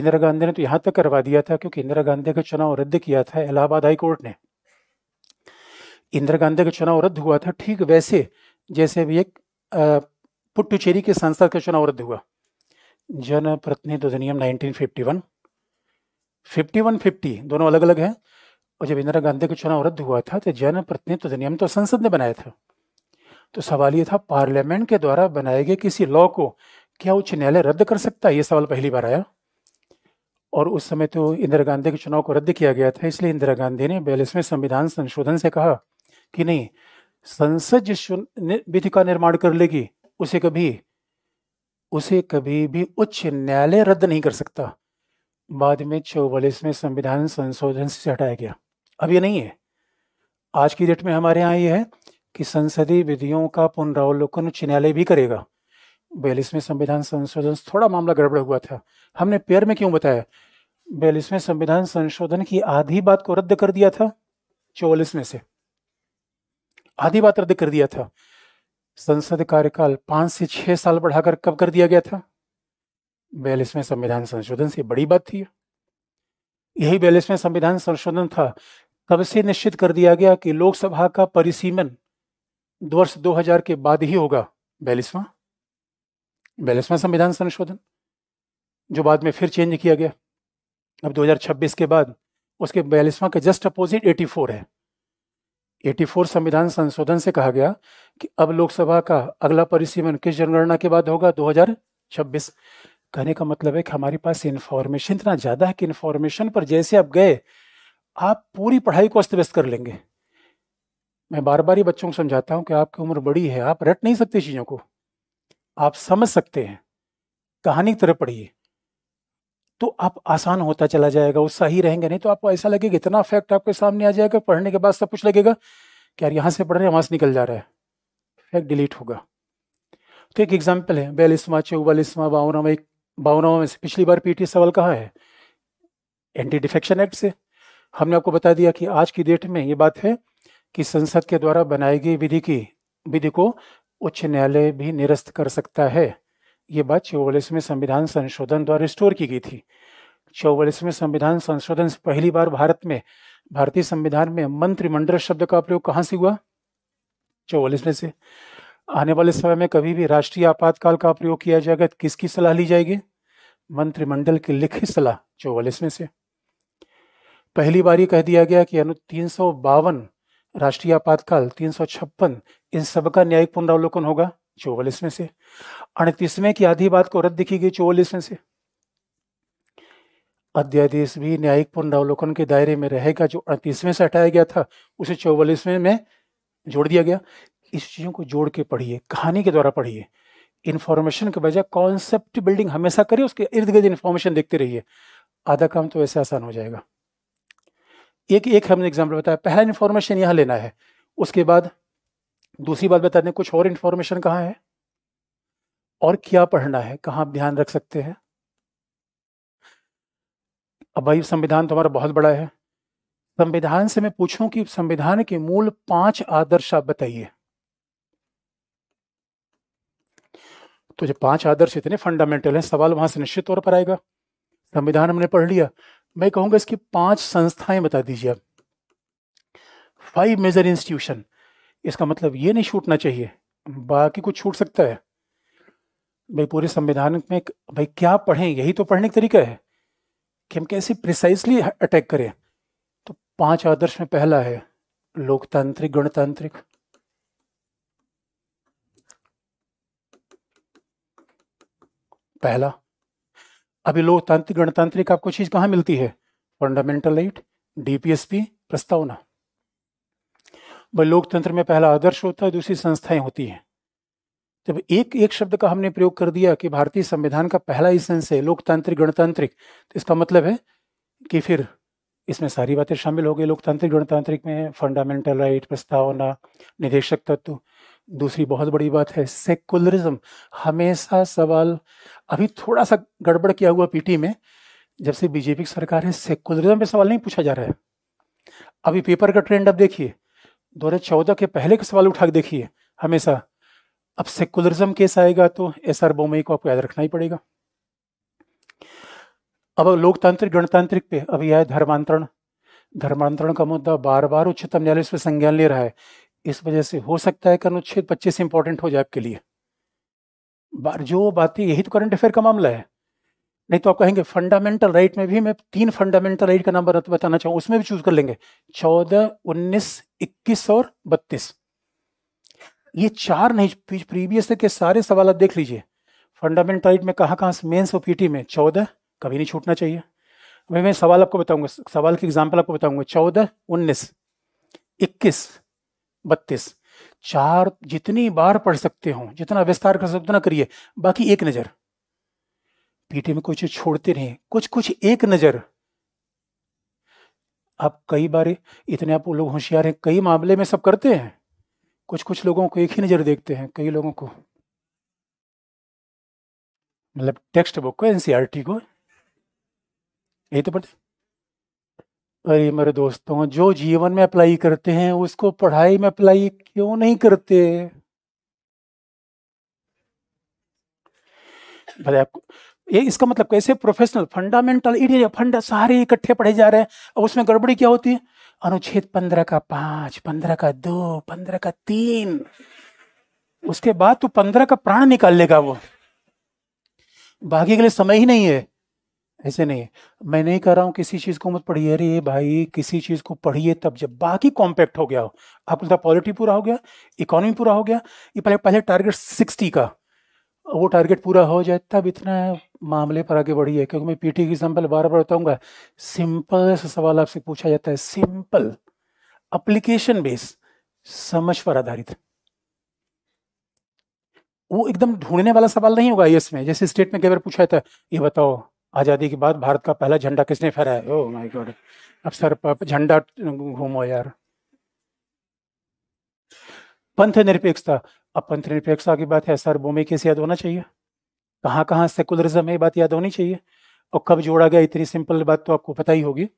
इंदिरा गांधी ने तो यहां तक करवा दिया था क्योंकि इंदिरा गांधी का चुनाव रद्द किया था इलाहाबाद हाईकोर्ट ने इंदिरा गांधी का चुनाव रद्द हुआ था ठीक वैसे जैसे भी एक पुट्टुचेरी के सांसद का चुनाव रद्द हुआ जनप्रतिनिधि अधिनियम 1951 फिफ्टी वन फिफ्टी दोनों अलग अलग हैं और जब इंदिरा गांधी का चुनाव रद्द हुआ था तो जन प्रतिनिधित्व अधिनियम तो संसद ने बनाया था तो सवाल ये था पार्लियामेंट के द्वारा बनाए गए किसी लॉ को क्या उच्च न्यायालय रद्द कर सकता है ये सवाल पहली बार आया और उस समय तो इंदिरा गांधी के चुनाव को रद्द किया गया था इसलिए इंदिरा गांधी ने बयालीसवें संविधान संशोधन से कहा कि नहीं संसद जिस विधि का निर्माण कर लेगी उसे कभी उसे कभी भी उच्च न्यायालय रद्द नहीं कर सकता बाद में चौवालीस में संविधान संशोधन से हटाया गया अब ये नहीं है आज की डेट में हमारे यहाँ ये है कि संसदीय विधियों का पुनरावलोकन उच्च न्यायालय भी करेगा बयालीसवें संविधान संशोधन थोड़ा मामला गड़बड़ हुआ था हमने पेयर में क्यों बताया बयालीसवें संविधान संशोधन की आधी बात को रद्द कर दिया था चौवालीस में से आधी बात रद्द कर दिया था संसद कार्यकाल पांच से छह साल बढ़ाकर कब कर दिया गया था बयालीसवें संविधान संशोधन से बड़ी बात थी यही बयालीसवें संविधान संशोधन था तब से निश्चित कर दिया गया कि लोकसभा का परिसीमन वर्ष 2000 के बाद ही होगा बयालीसवा बयालीसवा संविधान संशोधन जो बाद में फिर चेंज किया गया अब 2026 के बाद उसके बयालीसवा के जस्ट अपोजिट 84 है 84 संविधान संशोधन से कहा गया कि अब लोकसभा का अगला परिसीमन किस जनगणना के बाद होगा 2026 कहने का मतलब है कि हमारे पास इन्फॉर्मेशन इतना ज़्यादा है कि इन्फॉर्मेशन पर जैसे आप गए आप पूरी पढ़ाई को अस्त व्यस्त कर लेंगे मैं बार बार ही बच्चों को समझाता हूँ कि आपकी उम्र बड़ी है आप रट नहीं सकते चीज़ों को आप समझ सकते हैं कहानी की तरह पढ़िए तो आप आसान होता चला जाएगा उत्साही रहेंगे नहीं तो आपको ऐसा लगेगा इतना फैक्ट आपके सामने आ जाएगा पढ़ने के बाद सब कुछ लगेगा कि यार यहां से पढ़ रहे हैं से निकल जा रहा है फैक्ट डिलीट होगा तो एक एग्जाम्पल है बयालीसवा चौवालीसवा बावनवा एक बावनवा में से पिछली बार पीटी सवाल कहाँ है एंटी डिफेक्शन एक्ट से हमने आपको बता दिया कि आज की डेट में ये बात है कि संसद के द्वारा बनाई गई विधि की विधि को उच्च न्यायालय भी निरस्त कर सकता है ये बात चौवालीसवें संविधान संशोधन द्वारा रिस्टोर की गई थी चौवालीसवें संविधान संशोधन से पहली बार भारत में भारतीय संविधान में मंत्रिमंडल शब्द का प्रयोग कहाँ से हुआ चौवालीसवें से आने वाले समय में कभी भी राष्ट्रीय आपातकाल का प्रयोग किया जाएगा तो किसकी सलाह ली जाएगी मंत्रिमंडल की लिखित सलाह चौवालीस में से पहली बार ये कह दिया गया कि अनु तीन सौ बावन राष्ट्रीय आपातकाल तीन सौ छप्पन इन सब का न्यायिक पुनरावलोकन होगा चौवालीस में से अड़तीसवें की आधी बात को रद्द दिखी गई चौवालीस में से अध्यादेश भी न्यायिक पुनरावलोकन के दायरे में रहेगा जो अड़तीसवें से हटाया गया था उसे चौवालीसवें में जोड़ दिया गया इस चीज़ों को जोड़ के पढ़िए कहानी के द्वारा पढ़िए इन्फॉर्मेशन के बजाय कॉन्सेप्ट बिल्डिंग हमेशा करिए उसके इर्द गिर्द इन्फॉर्मेशन देखते रहिए आधा काम तो ऐसे आसान हो जाएगा एक एक हमने एग्जाम्पल बताया पहला इन्फॉर्मेशन यहाँ लेना है उसके बाद दूसरी बात बताते हैं कुछ और इन्फॉर्मेशन कहाँ है और क्या पढ़ना है कहाँ आप ध्यान रख सकते हैं अब भाई संविधान तो हमारा बहुत बड़ा है संविधान से मैं पूछूं कि संविधान के मूल पांच आदर्श आप बताइए तो जो पांच आदर्श इतने फंडामेंटल हैं सवाल वहां से निश्चित तौर पर आएगा संविधान हमने पढ़ लिया मैं कहूंगा इसकी पांच संस्थाएं बता दीजिए आप फाइव मेजर इंस्टीट्यूशन इसका मतलब ये नहीं छूटना चाहिए बाकी कुछ छूट सकता है भाई पूरे संविधान में भाई क्या पढ़ें यही तो पढ़ने का तरीका है कि हम कैसे प्रिसाइसली अटैक करें तो पांच आदर्श में पहला है लोकतांत्रिक गणतांत्रिक पहला अभी लोकतांत्रिक गणतांत्रिक आपको चीज कहां मिलती है फंडामेंटल राइट डीपीएसपी प्रस्तावना भाई लोकतंत्र में पहला आदर्श होता है दूसरी संस्थाएं होती हैं जब एक एक शब्द का हमने प्रयोग कर दिया कि भारतीय संविधान का पहला ही सेंस है लोकतांत्रिक गणतांत्रिक तो इसका मतलब है कि फिर इसमें सारी बातें शामिल हो गई लोकतांत्रिक गणतांत्रिक में फंडामेंटल राइट प्रस्तावना निदेशक तत्व दूसरी बहुत बड़ी बात है सेकुलरिज्म हमेशा सवाल अभी थोड़ा सा गड़बड़ किया हुआ पीटी में जब से बीजेपी की सरकार है सेकुलरिज्म पे सवाल नहीं पूछा जा रहा है अभी पेपर का ट्रेंड अब देखिए दो हजार चौदह के पहले के सवाल उठा के देखिए हमेशा अब सेकुलरिज्म केस आएगा तो एस आर बोमई को आपको याद रखना ही पड़ेगा अब लोकतांत्रिक गणतांत्रिक पे अभी आए धर्मांतरण धर्मांतरण का मुद्दा बार बार उच्चतम न्यायालय से संज्ञान ले रहा है इस वजह से हो सकता है कि अनुच्छेद पच्चीस इंपॉर्टेंट हो जाए आपके लिए बार जो बातें यही तो करंट अफेयर का मामला है नहीं तो आप कहेंगे फंडामेंटल राइट में भी मैं तीन फंडामेंटल राइट का नंबर बताना चाहूँ उसमें भी चूज कर लेंगे चौदह उन्नीस इक्कीस और बत्तीस ये चार नहीं प्रीवियस के सारे सवाल आप देख लीजिए फंडामेंटल राइट में कहाँ कहाँ मेन्स और पीटी में चौदह कभी नहीं छूटना चाहिए अभी मैं सवाल आपको बताऊंगा सवाल की एग्जाम्पल आपको बताऊंगा चौदह उन्नीस इक्कीस बत्तीस चार जितनी बार पढ़ सकते हो जितना विस्तार कर सकते ना करिए बाकी एक नज़र पीठे में कुछ छोड़ते नहीं कुछ कुछ एक नज़र आप कई बार इतने आप लोग होशियार हैं कई मामले में सब करते हैं कुछ कुछ लोगों को एक ही नज़र देखते हैं कई लोगों को मतलब टेक्स्ट बुक को एनसीआरटी को यही तो पढ़ते अरे मेरे दोस्तों जो जीवन में अप्लाई करते हैं उसको पढ़ाई में अप्लाई क्यों नहीं करते भले आपको ये इसका मतलब कैसे प्रोफेशनल फंडामेंटल इंडिया फंड सारे इकट्ठे पढ़े जा रहे हैं और उसमें गड़बड़ी क्या होती है अनुच्छेद पंद्रह का पांच पंद्रह का दो पंद्रह का तीन उसके बाद तो पंद्रह का प्राण निकाल लेगा वो बाकी के लिए समय ही नहीं है ऐसे नहीं है मैं नहीं कह रहा हूँ किसी चीज़ को मत पढ़िए अरे भाई किसी चीज़ को पढ़िए तब जब बाकी कॉम्पैक्ट हो गया हो आपको लगता पॉलिटी पूरा हो गया इकोनॉमी पूरा हो गया ये पहले पहले टारगेट सिक्सटी का वो टारगेट पूरा हो जाए तब इतना मामले पर आगे बढ़िए क्योंकि मैं पीटी की एग्जाम्पल बार बार बताऊंगा सिंपल सा सवाल आपसे पूछा जाता है सिंपल अप्लीकेशन बेस समझ पर आधारित वो एकदम ढूंढने वाला सवाल नहीं होगा आई में जैसे स्टेट में कई बार पूछा जाता है ये बताओ आज़ादी के बाद भारत का पहला झंडा किसने फहराया ओ माय गॉड अब सर झंडा घूमो यार पंथ निरपेक्षता अब पंथ निरपेक्षता की बात है सर भूमि कैसे याद होना चाहिए कहाँ कहाँ सेकुलरिज्म है बात याद होनी चाहिए और कब जोड़ा गया इतनी सिंपल बात तो आपको पता ही होगी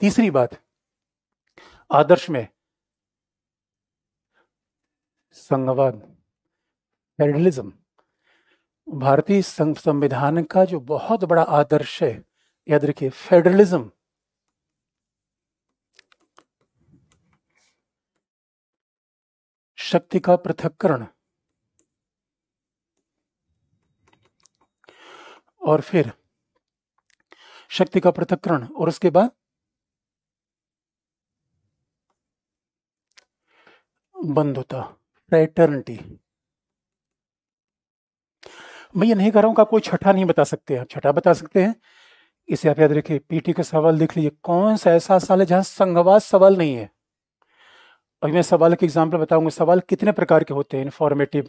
तीसरी बात आदर्श में संघवाद फेडरलिज्म भारतीय संघ संविधान का जो बहुत बड़ा आदर्श है याद रखिए फेडरलिज्म शक्ति का पृथककरण और फिर शक्ति का पृथककरण और उसके बाद बंधुता फ्रेटर्निटी मैं ये नहीं कर रहा हूँ कि कोई छठा नहीं बता सकते आप छठा बता सकते हैं इसे आप याद रखिए पीटी का सवाल देख लीजिए कौन सा ऐसा साल है जहाँ संघवाद सवाल नहीं है अभी मैं सवाल के एग्जाम्पल बताऊंगा सवाल कितने प्रकार के होते हैं इन्फॉर्मेटिव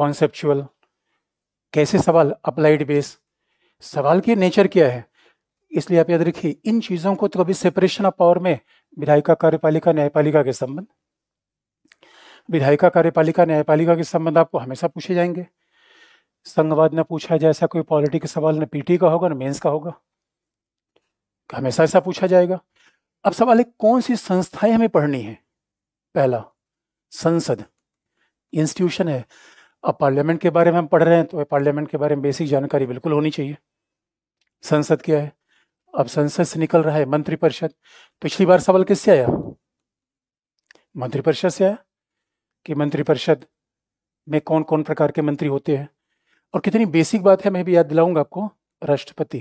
कॉन्सेप्चुअल कैसे सवाल अप्लाइड बेस सवाल की नेचर क्या है इसलिए आप याद रखिए इन चीज़ों को तो कभी सेपरेशन ऑफ पावर में विधायिका कार्यपालिका न्यायपालिका के संबंध विधायिका कार्यपालिका न्यायपालिका के संबंध आपको हमेशा पूछे जाएंगे संघवाद ने पूछा जाए ऐसा कोई पॉलिटी के सवाल ना पीटी का होगा ना मेंस का होगा हमेशा ऐसा पूछा जाएगा अब सवाल है कौन सी संस्थाएं हमें पढ़नी है पहला संसद इंस्टीट्यूशन है अब पार्लियामेंट के बारे में हम पढ़ रहे हैं तो पार्लियामेंट के बारे में बेसिक जानकारी बिल्कुल होनी चाहिए संसद क्या है अब संसद से निकल रहा है मंत्रिपरिषद पिछली बार सवाल किससे आया मंत्रिपरिषद से आया कि मंत्रिपरिषद में कौन कौन प्रकार के मंत्री होते हैं और कितनी बेसिक बात है मैं भी याद दिलाऊंगा आपको राष्ट्रपति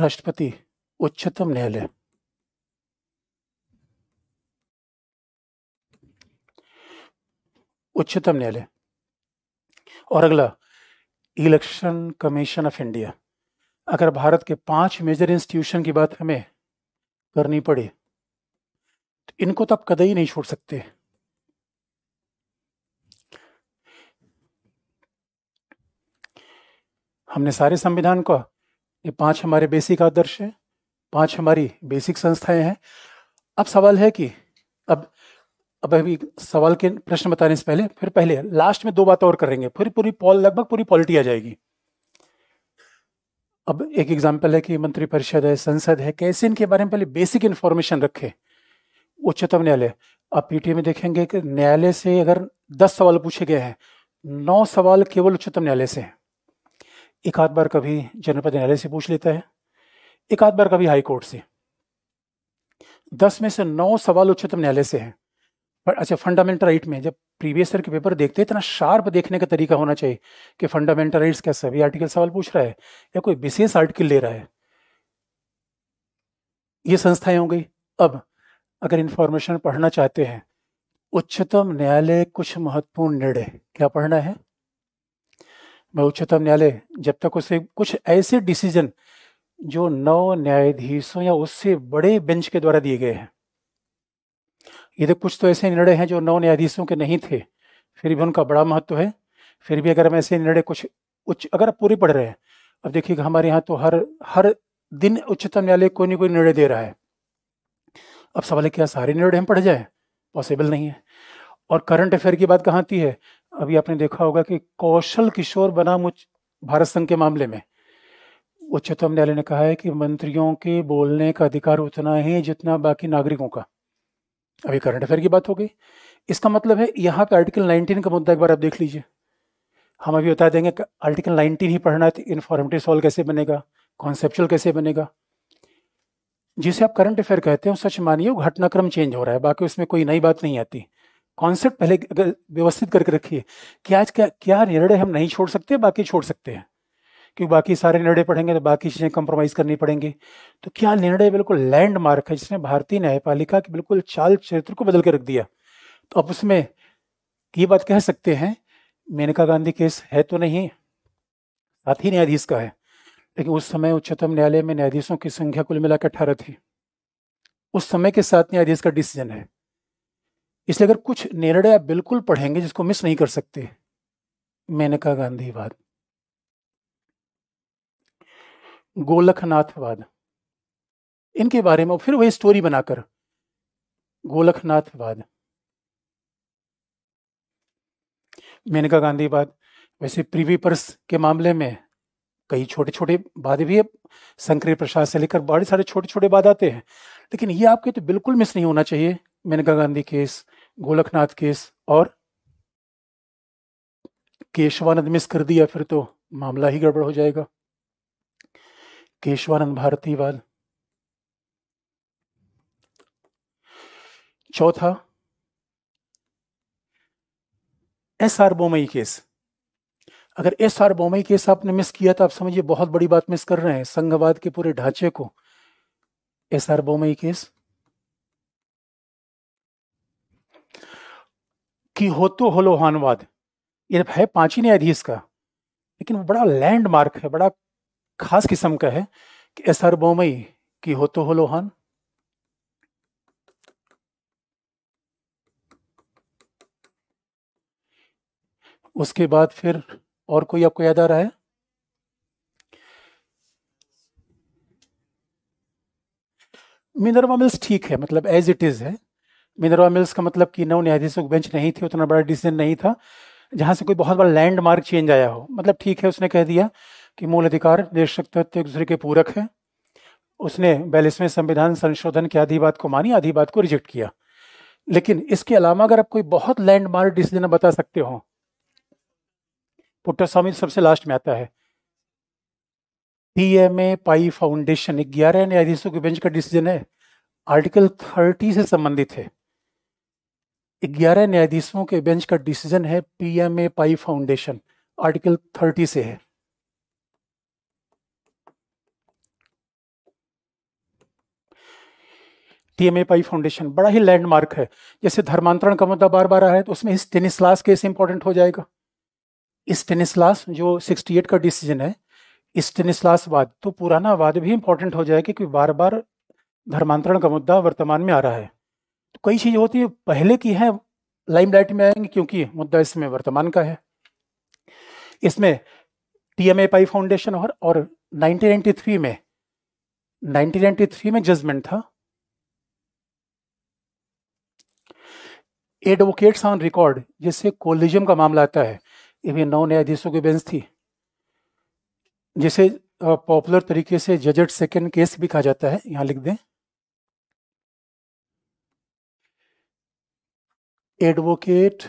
राष्ट्रपति उच्चतम न्यायालय उच्चतम न्यायालय और अगला इलेक्शन कमीशन ऑफ इंडिया अगर भारत के पांच मेजर इंस्टीट्यूशन की बात हमें करनी पड़े तो इनको तो आप कदई नहीं छोड़ सकते हमने सारे संविधान को ये पांच हमारे बेसिक आदर्श हैं पांच हमारी बेसिक संस्थाएं हैं अब सवाल है कि अब अब अभी सवाल के प्रश्न बताने से पहले फिर पहले लास्ट में दो बात और करेंगे फिर पूरी पॉल लगभग पूरी पॉलिटी आ जाएगी अब एक एग्जाम्पल है कि मंत्रिपरिषद है संसद है कैसे इनके बारे में पहले बेसिक इन्फॉर्मेशन रखे उच्चतम न्यायालय आप पीटीए में देखेंगे कि न्यायालय से अगर दस सवाल पूछे गए हैं नौ सवाल केवल उच्चतम न्यायालय से हैं एक आध बार कभी जनपद न्यायालय से पूछ लेता है एक आध बार कभी हाई कोर्ट से दस में से नौ सवाल उच्चतम न्यायालय से हैं पर अच्छा फंडामेंटल राइट में जब प्रीवियस ईयर के पेपर देखते हैं इतना शार्प देखने का तरीका होना चाहिए कि फंडामेंटल राइट्स का सभी आर्टिकल सवाल पूछ रहा है या कोई विशेष आर्टिकल ले रहा है ये संस्थाएं हो गई अब अगर इन्फॉर्मेशन पढ़ना चाहते हैं उच्चतम न्यायालय कुछ महत्वपूर्ण निर्णय क्या पढ़ना है उच्चतम न्यायालय जब तक उसे कुछ ऐसे डिसीजन जो नौ न्यायाधीशों या उससे बड़े बेंच के द्वारा दिए गए हैं यदि तो कुछ तो ऐसे निर्णय हैं जो नौ न्यायाधीशों के नहीं थे फिर भी उनका बड़ा महत्व है फिर भी अगर हम ऐसे निर्णय कुछ उच्च अगर आप पूरे पढ़ रहे हैं अब देखिएगा हमारे यहाँ तो हर हर दिन उच्चतम न्यायालय कोई ना कोई निर्णय दे रहा है अब सवाल है क्या सारे निर्णय हम पढ़ जाए पॉसिबल नहीं है और करंट अफेयर की बात कहाँ आती है अभी आपने देखा होगा कि कौशल किशोर बनाम भारत संघ के मामले में उच्चतम न्यायालय ने कहा है कि मंत्रियों के बोलने का अधिकार उतना ही जितना बाकी नागरिकों का अभी करंट अफेयर की बात हो गई इसका मतलब है यहाँ पे आर्टिकल 19 का मुद्दा एक बार आप देख लीजिए हम अभी बता देंगे कि आर्टिकल 19 ही पढ़ना है तो इन्फॉर्मेटिव सॉल्व कैसे बनेगा कॉन्सेप्चुअल कैसे बनेगा जिसे आप करंट अफेयर कहते हो सच मानिए घटनाक्रम चेंज हो रहा है बाकी उसमें कोई नई बात नहीं आती कॉन्सेप्ट पहले अगर व्यवस्थित करके रखिए कि आज क्या क्या निर्णय हम नहीं छोड़ सकते बाकी छोड़ सकते हैं क्योंकि बाकी सारे निर्णय पढ़ेंगे तो बाकी चीज़ें कंप्रोमाइज़ करनी पड़ेंगे तो क्या निर्णय बिल्कुल लैंडमार्क है जिसने भारतीय न्यायपालिका के बिल्कुल चाल चरित्र को बदल के रख दिया तो अब उसमें ये बात कह सकते हैं मेनका गांधी केस है तो नहीं साथ ही न्यायाधीश का है लेकिन उस समय उच्चतम न्यायालय में न्यायाधीशों की संख्या कुल मिलाकर अठारह थी उस समय के साथ न्यायाधीश का डिसीजन है इसलिए अगर कुछ निर्णय आप बिल्कुल पढ़ेंगे जिसको मिस नहीं कर सकते मेनका गांधीवाद गोलखनाथवाद इनके बारे में फिर वही स्टोरी बनाकर गोलखनाथवाद मेनका गांधीवाद वैसे प्रीवी पर्स के मामले में कई छोटे छोटे वादे भी संक्रिय प्रसाद से लेकर बड़े सारे छोटे छोटे बाद आते हैं लेकिन ये आपके तो बिल्कुल मिस नहीं होना चाहिए मेनका गांधी केस गोलकनाथ केस और केशवानंद मिस कर दिया फिर तो मामला ही गड़बड़ हो जाएगा केशवानंद भारतीवाद चौथा एस आर बोमई केस अगर एस आर बोमई केस आपने मिस किया तो आप समझिए बहुत बड़ी बात मिस कर रहे हैं संघवाद के पूरे ढांचे को एस आर बोमई केस कि हो तो हो लोहानवाद ये है पांच ही न्यायाधीश का लेकिन वो बड़ा लैंडमार्क है बड़ा खास किस्म का है कि एस आर बोमई की हो तो हो लोहान उसके बाद फिर और कोई आपको याद आ रहा है मिनरवा मिल्स ठीक है मतलब एज इट इज है मिनरवा मिल्स का मतलब कि नौ न्यायाधीशों की बेंच नहीं थी उतना बड़ा डिसीजन नहीं था जहाँ से कोई बहुत बड़ा लैंडमार्क चेंज आया हो मतलब ठीक है उसने कह दिया कि मूल अधिकार देशक तत्व एक दूसरे के पूरक है उसने बयालीसवें संविधान संशोधन की आधी बात को मानी आधी बात को रिजेक्ट किया लेकिन इसके अलावा अगर आप कोई बहुत लैंडमार्क डिसीजन बता सकते हो पुट्टास्वामी सबसे लास्ट में आता है P M A Pai foundation ग्यारह न्यायाधीशों के बेंच का डिसीजन है आर्टिकल थर्टी से संबंधित है ग्यारह न्यायाधीशों के बेंच का डिसीजन है PMA Pai foundation article thirty से है टीएमए पाई फाउंडेशन बड़ा ही लैंडमार्क है जैसे धर्मांतरण का मुद्दा बार बार रहा है तो उसमें लास केस इंपॉर्टेंट हो जाएगा लास जो 68 का डिसीजन है लास वाद तो पुराना वाद भी इंपॉर्टेंट हो जाएगा क्योंकि बार बार धर्मांतरण का मुद्दा वर्तमान में आ रहा है तो कई चीज होती है पहले की है लाइम लाइट में आएंगे क्योंकि मुद्दा इसमें वर्तमान का है इसमें टी एम पाई फाउंडेशन और और 1993 में 1993 में जजमेंट था एडवोकेट्स ऑन रिकॉर्ड जिससे कोलिजियम का मामला आता है ये भी नौ न्यायाधीशों की बेंच थी जिसे पॉपुलर तरीके से जजट सेकेंड केस भी कहा जाता है यहां लिख दें advocate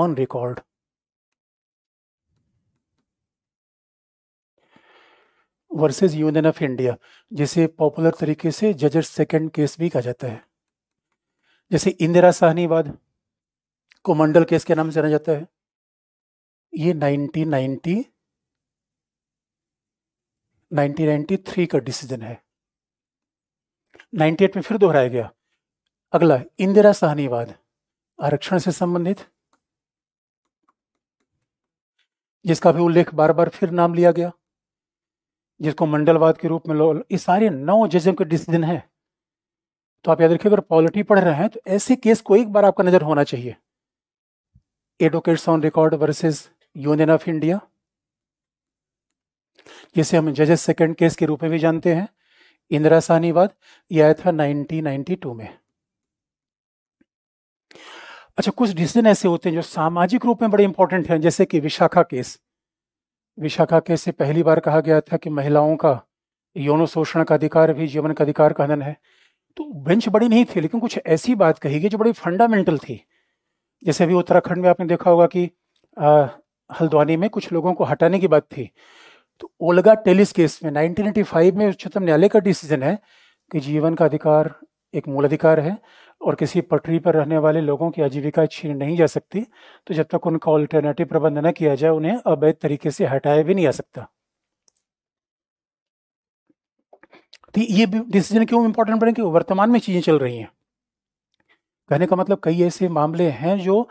on record versus union of India जिसे पॉपुलर तरीके से जजेस सेकंड केस भी कहा जाता है जैसे इंदिरा साहनीवाद को मंडल केस के नाम से जाना जाता है ये 1990 1993 का डिसीजन है 98 में फिर दोहराया गया अगला इंदिरा साहनीवाद आरक्षण से संबंधित जिसका भी उल्लेख बार बार फिर नाम लिया गया जिसको मंडलवाद के रूप में लो ये सारे नौ जजों के डिसीजन है तो आप याद रखिए अगर पॉलिटी पढ़ रहे हैं तो ऐसे केस को एक बार आपका नजर होना चाहिए advocates on record versus union of India जिसे हम जजेस सेकंड केस के रूप में भी जानते हैं इंदिरा सहनीवाद यह आया था 1992 में अच्छा कुछ डिसीजन ऐसे होते हैं जो सामाजिक रूप में बड़े इंपॉर्टेंट हैं जैसे कि विशाखा केस विशाखा केस से पहली बार कहा गया था कि महिलाओं का यौन शोषण का अधिकार भी जीवन का अधिकार का हनन है तो बेंच बड़ी नहीं थी लेकिन कुछ ऐसी बात कही गई जो बड़ी फंडामेंटल थी जैसे अभी उत्तराखंड में आपने देखा होगा कि आ, हल्द्वानी में कुछ लोगों को हटाने की बात थी तो ओलगा टेलिस केस में 1985 में उच्चतम न्यायालय का डिसीजन है कि जीवन का अधिकार एक मूल अधिकार है और किसी पटरी पर रहने वाले लोगों की आजीविका छीन नहीं जा सकती तो जब तक उनका ऑल्टरनेटिव प्रबंध न किया जाए उन्हें अवैध तरीके से हटाया भी नहीं जा सकता तो ये डिसीजन क्यों इंपॉर्टेंट बने क्योंकि वर्तमान में चीज़ें चल रही हैं कहने का मतलब कई ऐसे मामले हैं जो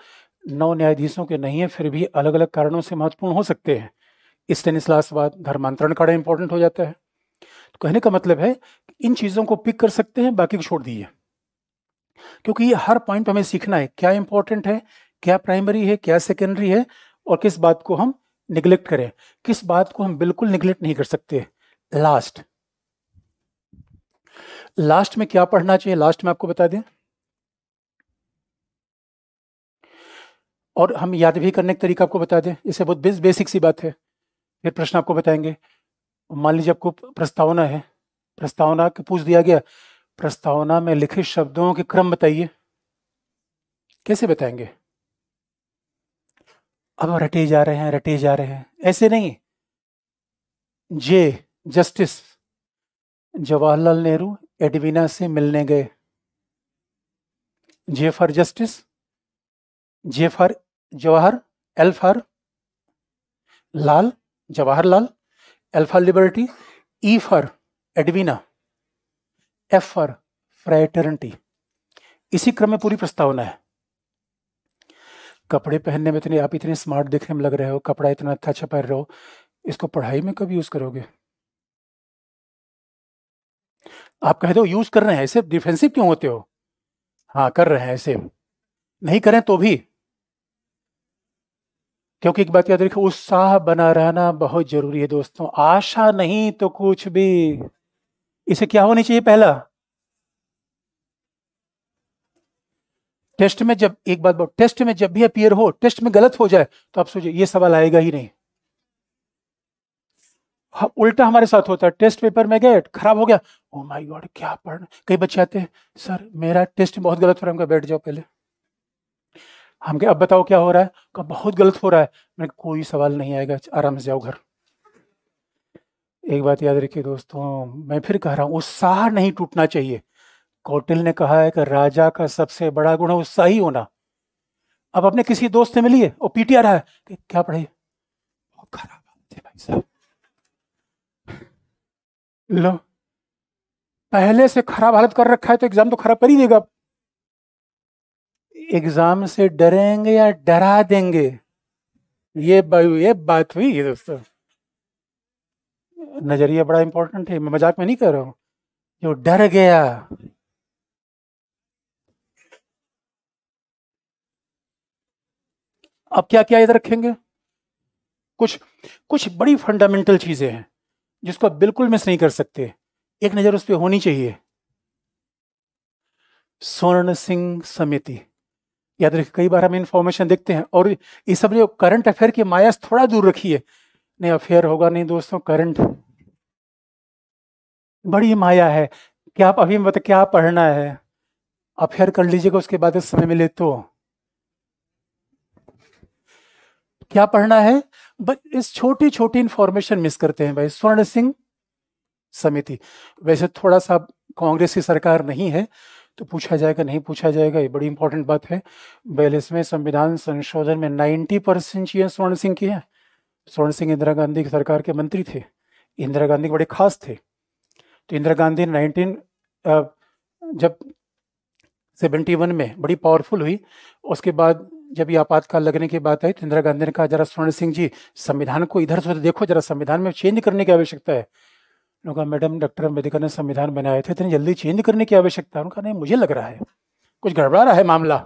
नौ न्यायाधीशों के नहीं है फिर भी अलग अलग कारणों से महत्वपूर्ण हो सकते हैं स्टेनिसलासवाद धर्मांतरण का इंपॉर्टेंट हो जाता है तो कहने का मतलब है इन चीज़ों को पिक कर सकते हैं बाकी को छोड़ दीजिए क्योंकि ये हर पॉइंट हमें सीखना है क्या इंपॉर्टेंट है क्या प्राइमरी है क्या सेकेंडरी है और किस बात को हम निगलेक्ट करें किस बात को हम बिल्कुल निगलेक्ट नहीं कर सकते लास्ट लास्ट में क्या पढ़ना चाहिए लास्ट में आपको बता दें और हम याद भी करने का तरीका आपको बता दें इससे बहुत बेसिक सी बात है फिर प्रश्न आपको बताएंगे मान लीजिए आपको प्रस्तावना है प्रस्तावना के पूछ दिया गया प्रस्तावना में लिखित शब्दों के क्रम बताइए कैसे बताएंगे अब रटे जा रहे हैं रटे जा रहे हैं ऐसे नहीं J justice Jawaharlal Nehru Edwina से मिलने गए J for justice J for Jawahar L for Lal Jawaharlal L for liberty E for Edwina F for fraternity इसी क्रम में पूरी प्रस्तावना है कपड़े पहनने में इतने आप इतने स्मार्ट दिखने में लग रहे हो कपड़ा इतना अच्छा अच्छा पहन रहे हो इसको पढ़ाई में कब यूज करोगे आप कह दो यूज कर रहे हैं ऐसे डिफेंसिव क्यों होते हो हाँ कर रहे हैं ऐसे नहीं करें तो भी क्योंकि एक बात याद रखो उत्साह बना रहना बहुत जरूरी है दोस्तों आशा नहीं तो कुछ भी इसे क्या होनी चाहिए पहला टेस्ट में जब एक बात टेस्ट में जब भी अपियर हो टेस्ट में गलत हो जाए तो आप सोचिए ये सवाल आएगा ही नहीं हाँ, उल्टा हमारे साथ होता है टेस्ट पेपर में गए खराब हो गया ओ माय गॉड क्या पढ़ना कई बच्चे आते हैं सर मेरा टेस्ट बहुत गलत हो रहा है हमका बैठ जाओ पहले हम क्या अब बताओ क्या हो रहा है बहुत गलत हो रहा है मैंने कोई सवाल नहीं आएगा आराम से जाओ घर एक बात याद रखिए दोस्तों मैं फिर कह रहा हूँ उत्साह नहीं टूटना चाहिए कौटिल ने कहा है कि राजा का सबसे बड़ा गुण है ही होना अब अपने किसी दोस्त से मिलिए और पीटी आ रहा है कि क्या पढ़ाई खराब भाई साहब लो पहले से खराब हालत कर रखा है तो एग्जाम तो खराब कर ही देगा एग्जाम से डरेंगे या डरा देंगे ये ये बात हुई है दोस्तों नज़रिया बड़ा इम्पोर्टेंट है मैं मजाक में नहीं कर रहा हूं जो डर गया अब क्या क्या याद रखेंगे कुछ कुछ बड़ी फंडामेंटल चीज़ें हैं जिसको आप बिल्कुल मिस नहीं कर सकते एक नज़र उस पर होनी चाहिए स्वर्ण सिंह समिति याद रखिए कई बार हम इंफॉर्मेशन देखते हैं और ये सब जो करंट अफेयर की मायास थोड़ा दूर रखिए नहीं अफेयर होगा नहीं दोस्तों करंट बड़ी माया है क्या आप अभी मत क्या पढ़ना है अफेयर कर लीजिएगा उसके बाद समय मिले तो क्या पढ़ना है बस इस छोटी छोटी इंफॉर्मेशन मिस करते हैं भाई स्वर्ण सिंह समिति वैसे थोड़ा सा कांग्रेस की सरकार नहीं है तो पूछा जाएगा नहीं पूछा जाएगा ये बड़ी इंपॉर्टेंट बात है बैलिस में संविधान संशोधन में नाइन्टी परसेंट चीजें स्वर्ण सिंह की है स्वर्ण सिंह इंदिरा गांधी की सरकार के मंत्री थे इंदिरा गांधी बड़े खास थे तो इंदिरा गांधी नाइनटीन जब सेवेंटी वन में बड़ी पावरफुल हुई उसके बाद जब ये आपातकाल लगने की बात आई तो इंदिरा गांधी ने कहा जरा स्वर्ण सिंह जी संविधान को इधर से तो देखो जरा संविधान में चेंज करने की आवश्यकता है उन्होंने कहा मैडम डॉक्टर अम्बेडकर ने संविधान बनाए थे इतनी जल्दी चेंज करने की आवश्यकता है उन्होंने कहा नहीं मुझे लग रहा है कुछ गड़बड़ा रहा है मामला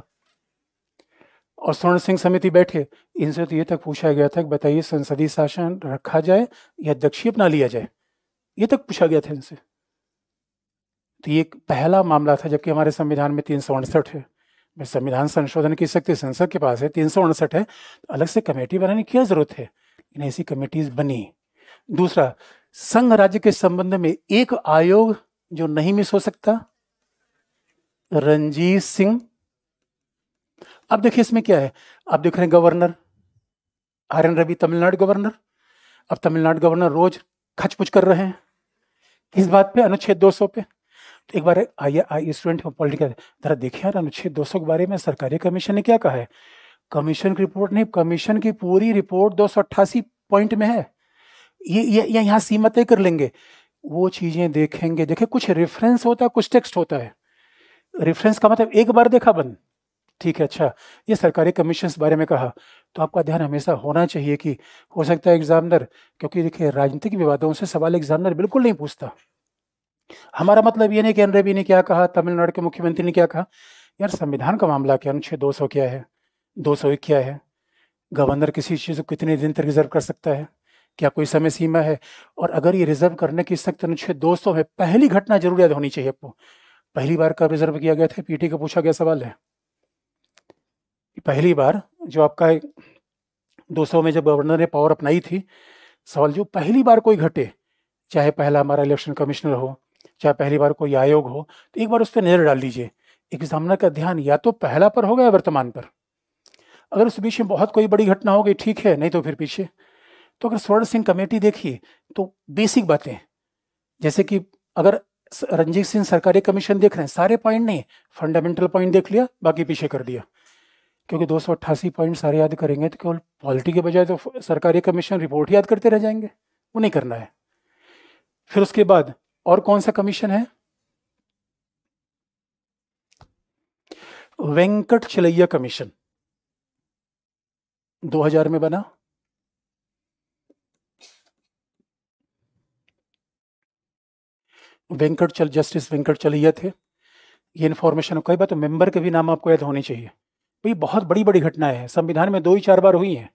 और स्वर्ण सिंह समिति बैठे इनसे तो ये तक पूछा गया था कि बताइए संसदीय शासन रखा जाए या अध्यक्षीय अपना लिया जाए ये तक पूछा गया था इनसे तो ये पहला मामला था जबकि हमारे संविधान में तीन सौ उनसठ है मैं संविधान संशोधन की शक्ति संसद के पास है तीन सौ उनसठ है तो अलग से कमेटी बनाने की क्या जरूरत है इन ऐसी कमेटीज बनी दूसरा संघ राज्य के संबंध में एक आयोग जो नहीं मिस हो सकता रंजीत सिंह अब देखिए इसमें क्या है आप देख रहे हैं governor R N Ravi Tamil Nadu governor अब तमिलनाडु गवर्नर रोज खचपुच कर रहे हैं किस बात पे अनुच्छेद 200 पे तो एक बार आई आई स्टूडेंट पॉलिटिकल जरा देखिए यार अनुच्छेद 200 के बारे में सरकारी कमीशन ने क्या कहा है कमीशन की रिपोर्ट नहीं कमीशन की पूरी रिपोर्ट दो पॉइंट में है ये ये यह यहाँ सीमित कर लेंगे वो चीज़ें देखेंगे देखे कुछ रेफरेंस होता है कुछ टेक्स्ट होता है रेफरेंस का मतलब एक बार देखा बंद ठीक है अच्छा ये सरकारी कमीशन बारे में कहा तो आपका ध्यान हमेशा होना चाहिए कि हो सकता है एग्जामिनर क्योंकि देखिए राजनीतिक विवादों से सवाल एग्जामिनर बिल्कुल नहीं पूछता हमारा मतलब ये नहीं कि एनरेबी ने क्या कहा तमिलनाडु के मुख्यमंत्री ने क्या कहा यार संविधान का मामला क्या अनुच्छेद दो सौ क्या है दो सौ एक क्या है गवर्नर किसी चीज़ को कितने दिन तक रिजर्व कर सकता है क्या कोई समय सीमा है और अगर ये रिजर्व करने की सख्त अनुच्छेद दो सौ है पहली घटना जरूर याद होनी चाहिए आपको पहली बार कब रिजर्व किया गया था पीटी का पूछा गया सवाल है पहली बार जो आपका 200 में जब गवर्नर ने पावर अपनाई थी सवाल जो पहली बार कोई घटे चाहे पहला हमारा इलेक्शन कमिश्नर हो चाहे पहली बार कोई आयोग हो तो एक बार उस पर नज़र डाल लीजिए एग्जामिनर का ध्यान या तो पहला पर होगा या वर्तमान पर अगर उस बीच में बहुत कोई बड़ी घटना हो गई ठीक है नहीं तो फिर पीछे तो अगर स्वर्ण सिंह कमेटी देखिए तो बेसिक बातें जैसे कि अगर रंजीत सिंह सरकारी कमीशन देख रहे हैं सारे पॉइंट नहीं फंडामेंटल पॉइंट देख लिया बाकी पीछे कर दिया क्योंकि दो सौ अट्ठासी पॉइंट सारे याद करेंगे तो केवल पॉलिटी के बजाय तो सरकारी कमीशन रिपोर्ट याद करते रह जाएंगे वो नहीं करना है फिर उसके बाद और कौन सा कमीशन है वेंकट चलैया कमीशन 2000 में बना वेंकट चल जस्टिस वेंकट चलैया थे ये इन्फॉर्मेशन कई बात तो मेंबर के भी नाम आपको याद होने चाहिए भाई तो बहुत बड़ी बड़ी घटनाएं हैं संविधान में दो ही चार बार हुई हैं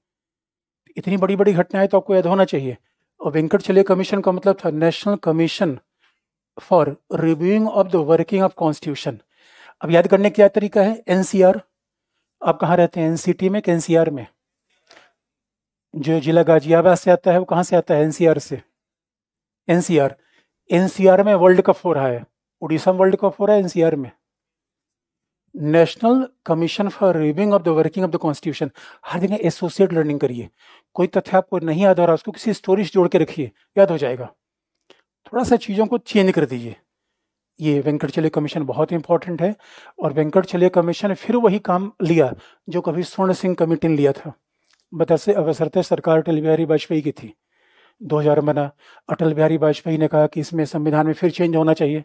इतनी बड़ी बड़ी घटनाएं तो आपको याद होना चाहिए और वेंकट चले कमीशन का मतलब था national commission for reviewing of the working of constitution अब याद करने क्या तरीका है एनसीआर आप कहाँ रहते हैं एनसीटी में एनसीआर में जो जिला गाजियाबाद से आता है वो कहाँ से आता है एनसीआर से एनसीआर एनसीआर में वर्ल्ड कप हो रहा है उड़ीसा में वर्ल्ड कप हो रहा है एनसीआर में national commission for reviewing of the working of the constitution हर जगह एसोसिएट लर्निंग करिए कोई तथ्य आपको नहीं याद आ रहा उसको किसी स्टोरी से जोड़ के रखिए याद हो जाएगा थोड़ा सा चीज़ों को चेंज कर दीजिए ये वेंकट चले कमीशन बहुत इंपॉर्टेंट है और वेंकट चले कमीशन फिर वही काम लिया जो कभी स्वर्ण सिंह कमेटी ने लिया था बतसे अवसरते सरकार अटल बिहारी वाजपेयी की थी 2000 बना अटल बिहारी वाजपेयी ने कहा कि इसमें संविधान में फिर चेंज होना चाहिए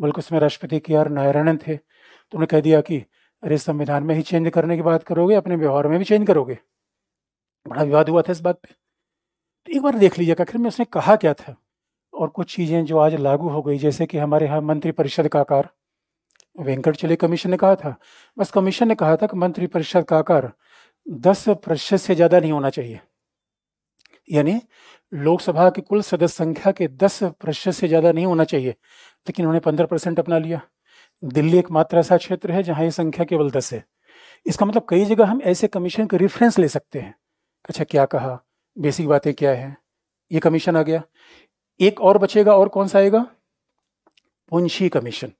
बल्कि उसमें राष्ट्रपति के आर नारायणन थे तुमने कह दिया कि अरे संविधान में ही चेंज करने की बात करोगे अपने व्यवहार में भी चेंज करोगे बड़ा विवाद हुआ था इस बात पे तो एक बार देख लीजिएगा आखिर में उसने कहा क्या था और कुछ चीज़ें जो आज लागू हो गई जैसे कि हमारे यहाँ मंत्रिपरिषद का आकार वेंकट चले कमीशन ने कहा था बस कमीशन ने कहा था कि मंत्रिपरिषद का आकार दस प्रतिशत से ज़्यादा नहीं होना चाहिए यानी लोकसभा की कुल सदस्य संख्या के दस प्रतिशत से ज़्यादा नहीं होना चाहिए लेकिन उन्होंने पंद्रह परसेंट अपना लिया दिल्ली एकमात्र ऐसा क्षेत्र है जहाँ ये संख्या केवल दस है इसका मतलब कई जगह हम ऐसे कमीशन का रेफरेंस ले सकते हैं अच्छा क्या कहा बेसिक बातें क्या है ये कमीशन आ गया एक और बचेगा और कौन सा आएगा पुंशी कमीशन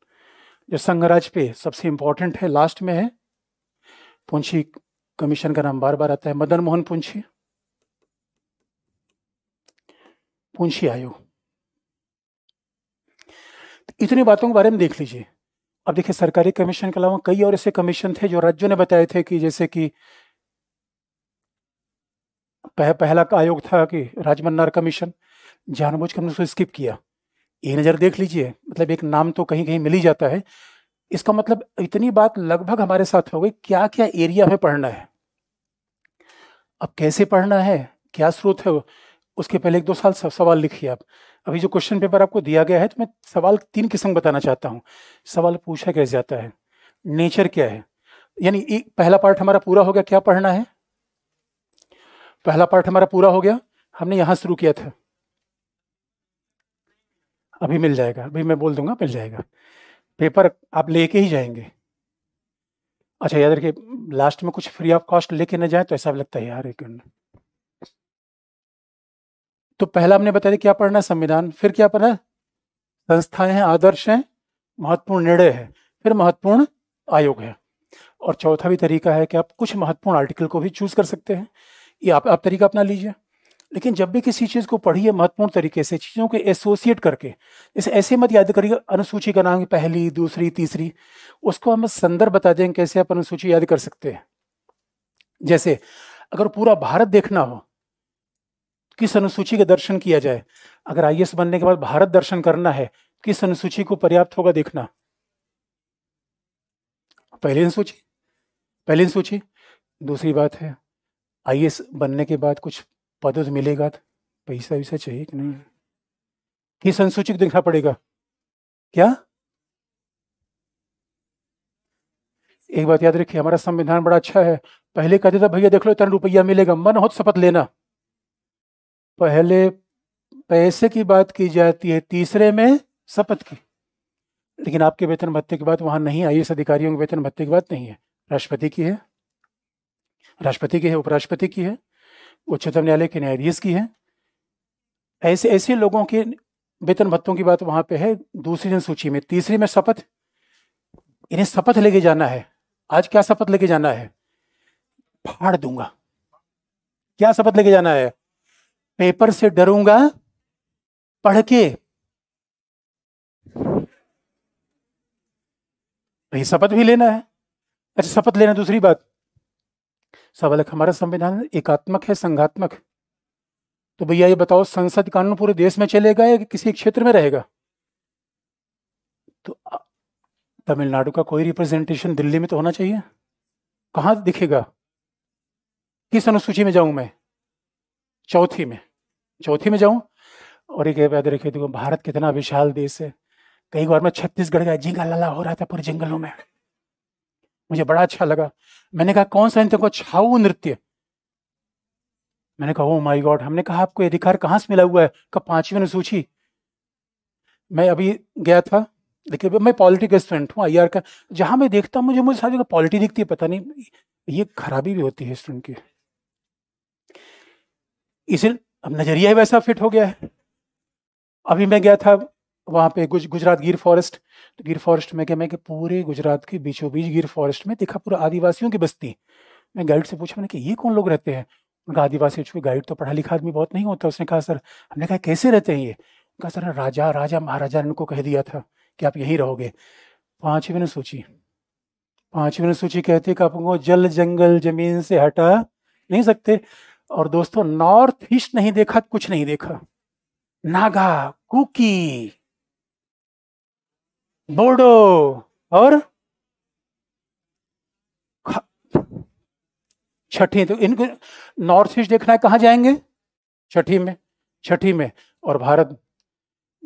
जो संघराज पे सबसे इंपॉर्टेंट है लास्ट में है पुंशी कमीशन का नाम बार बार आता है मदन मोहन पुंशी पुंशी आयोग इतनी बातों के बारे में देख लीजिए अब देखिए सरकारी कमीशन के अलावा कई और ऐसे कमीशन थे जो राज्यों ने बताए थे कि जैसे कि पह, पहला आयोग था कि राजमन्नार कमीशन जानबूझ के हमने उसको स्किप किया ये नज़र देख लीजिए मतलब एक नाम तो कहीं कहीं मिल ही जाता है इसका मतलब इतनी बात लगभग हमारे साथ हो गई क्या क्या एरिया हमें पढ़ना है अब कैसे पढ़ना है क्या स्रोत है उसके पहले एक दो साल सवाल लिखिए आप अभी जो क्वेश्चन पेपर आपको दिया गया है तो मैं सवाल तीन किस्म बताना चाहता हूँ सवाल पूछा कैसे जाता है नेचर क्या है यानी एक पहला पार्ट हमारा पूरा हो गया क्या पढ़ना है पहला पार्ट हमारा पूरा हो गया हमने यहां शुरू किया था अभी मिल जाएगा अभी मैं बोल दूंगा मिल जाएगा पेपर आप लेके ही जाएंगे अच्छा याद रखिए लास्ट में कुछ फ्री ऑफ कॉस्ट लेके ना जाए तो ऐसा लगता है यार एक तो पहला हमने बताया क्या पढ़ना संविधान फिर क्या पढ़ना संस्थाएं हैं आदर्श हैं महत्वपूर्ण निर्णय है फिर महत्वपूर्ण आयोग है और चौथा भी तरीका है कि आप कुछ महत्वपूर्ण आर्टिकल को भी चूज कर सकते हैं ये आप, आप तरीका अपना लीजिए लेकिन जब भी किसी चीज़ को पढ़िए महत्वपूर्ण तरीके से चीज़ों को एसोसिएट करके इसे ऐसे मत याद करिए अनुसूची का नाम पहली दूसरी तीसरी उसको हम संदर्भ बता दें कैसे आप अनुसूची याद कर सकते हैं जैसे अगर पूरा भारत देखना हो किस अनुसूची का दर्शन किया जाए अगर आई बनने के बाद भारत दर्शन करना है किस अनुसूची को पर्याप्त होगा देखना पहली अनुसूची पहली अनुसूची दूसरी बात है आई बनने के बाद कुछ पद तो मिलेगा तो पैसा वैसा चाहिए कि नहीं किस अनुसूची को देखना पड़ेगा क्या एक बात याद रखिए हमारा संविधान बड़ा अच्छा है पहले कहते थे भैया देख लो इतना रुपया मिलेगा मन हो तो शपथ लेना पहले पैसे की बात की जाती है तीसरे में शपथ की लेकिन आपके वेतन भत्ते की बात वहां नहीं आई अधिकारियों के वेतन भत्ते की बात नहीं है राष्ट्रपति की है राष्ट्रपति की है उपराष्ट्रपति की है उच्चतम न्यायालय के न्यायाधीश की है ऐसे ऐसे लोगों के वेतन भत्तों की बात वहां पे है दूसरी जनसूची में तीसरी में शपथ इन्हें शपथ लेके जाना है आज क्या शपथ लेके जाना है फाड़ दूंगा क्या शपथ लेके जाना है पेपर से डरूंगा पढ़ के भाई तो शपथ भी लेना है अच्छा शपथ लेना दूसरी बात सवाल है हमारा संविधान एकात्मक है संघात्मक तो भैया ये बताओ संसद कानून पूरे देश में चलेगा या कि किसी एक क्षेत्र में रहेगा तो तमिलनाडु का कोई रिप्रेजेंटेशन दिल्ली में तो होना चाहिए कहाँ दिखेगा किस अनुसूची में जाऊं मैं चौथी में चौथी में जाऊं और एक याद रखिए देखो भारत कितना विशाल देश है कई बार मैं छत्तीसगढ़ गया झींगा लला हो रहा था पूरे जंगलों में मुझे बड़ा अच्छा लगा मैंने कहा कौन सा नृत्य को छाऊ नृत्य मैंने कहा ओ माय गॉड हमने कहा आपको अधिकार कहां से मिला हुआ है कब पांचवी अनुसूची मैं अभी गया था देखिए मैं पॉलिटी स्टूडेंट हूँ आई का जहां मैं देखता हूँ मुझे मुझे सारी पॉलिटी दिखती है पता नहीं ये खराबी भी होती है स्टूडेंट की इसलिए अब नज़रिया ही वैसा फिट हो गया है अभी मैं गया था वहां पे गुज गुजरात गिर फॉरेस्ट तो गिर फॉरेस्ट में क्या मैं कि पूरे गुजरात के बीचों बीच गिर फॉरेस्ट में देखा पूरा आदिवासियों की बस्ती मैं गाइड से पूछा मैंने कि ये कौन लोग रहते हैं उनका आदिवासी चूंकि गाइड तो पढ़ा लिखा आदमी बहुत नहीं होता उसने कहा सर हमने कहा कैसे रहते हैं ये कहा सर राजा राजा महाराजा ने उनको कह दिया था कि आप यहीं रहोगे पांच ने सोची पांच ने सोची कहते कि आपको जल जंगल जमीन से हटा नहीं सकते और दोस्तों नॉर्थ ईस्ट नहीं देखा कुछ नहीं देखा नागा कुकी बोडो और छठी तो इनको नॉर्थ ईस्ट देखना है कहां जाएंगे छठी में छठी में और भारत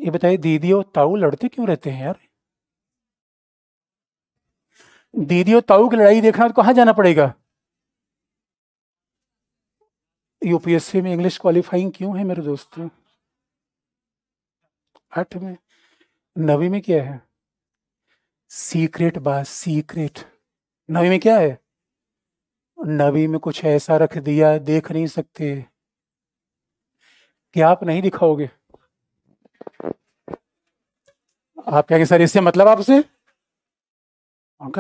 ये बताइए दीदी और ताऊ लड़ते क्यों रहते हैं यार दीदी और ताऊ की लड़ाई देखना तो कहां जाना पड़ेगा यूपीएससी में इंग्लिश क्वालिफाइंग क्यों है मेरे दोस्तों आठ में नवी में क्या है सीक्रेट बात सीक्रेट नवी में क्या है नवी में कुछ ऐसा रख दिया देख नहीं सकते कि आप नहीं दिखाओगे आप कहेंगे सर इससे मतलब आपसे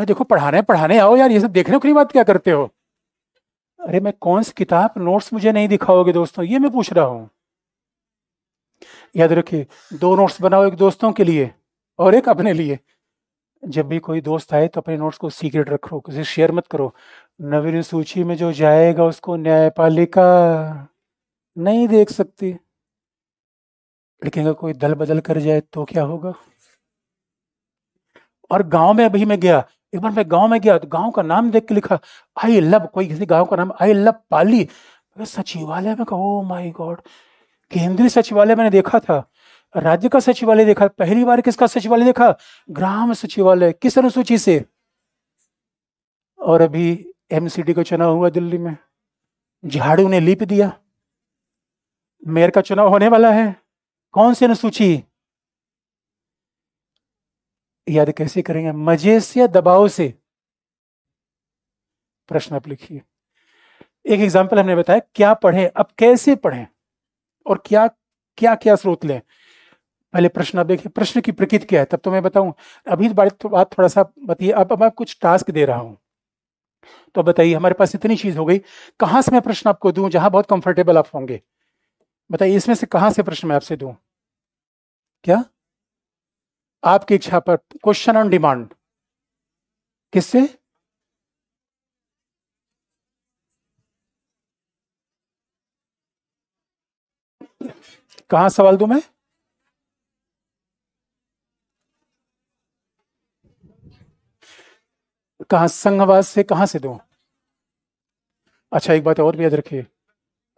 देखो पढ़ाने पढ़ाने आओ यार ये सब देखने के लिए बात क्या करते हो अरे मैं कौन सी किताब नोट्स मुझे नहीं दिखाओगे दोस्तों ये मैं पूछ रहा हूं याद रखिए दो नोट्स बनाओ एक दोस्तों के लिए और एक अपने लिए जब भी कोई दोस्त आए तो अपने नोट्स को सीक्रेट रखो किसी शेयर मत करो नवीन सूची में जो जाएगा उसको न्यायपालिका नहीं देख सकती लेकिन अगर कोई दल बदल कर जाए तो क्या होगा और गांव में अभी मैं गया एक बार मैं गांव में गया तो गांव का नाम देख के लिखा आई लव कोई किसी गांव का नाम आई लव पाली सचिवालय में कहा ओ माई गॉड केंद्रीय सचिवालय मैंने देखा था राज्य का सचिवालय देखा पहली बार किसका सचिवालय देखा ग्राम सचिवालय किस अनुसूची से और अभी एमसीडी का चुनाव हुआ दिल्ली में झाड़ू ने लीप दिया मेयर का चुनाव होने वाला है कौन सी अनुसूची याद कैसे करेंगे मजे से दबाव से प्रश्न आप लिखिए एक एग्जाम्पल हमने बताया क्या पढ़े अब कैसे पढ़े और क्या क्या क्या स्रोत लें पहले प्रश्न आप देखिए प्रश्न की प्रकृति क्या है तब तो मैं बताऊं अभी तो बात थोड़ा सा बताइए अब मैं कुछ टास्क दे रहा हूं तो बताइए हमारे पास इतनी चीज हो गई कहां से मैं प्रश्न आपको दूं जहां बहुत कंफर्टेबल आप होंगे बताइए इसमें से कहां से प्रश्न मैं आपसे दूं क्या आपकी इच्छा पर क्वेश्चन ऑन डिमांड किससे कहा सवाल दू मैं कहा संघवाद से कहा से दू अच्छा एक बात और भी याद रखिए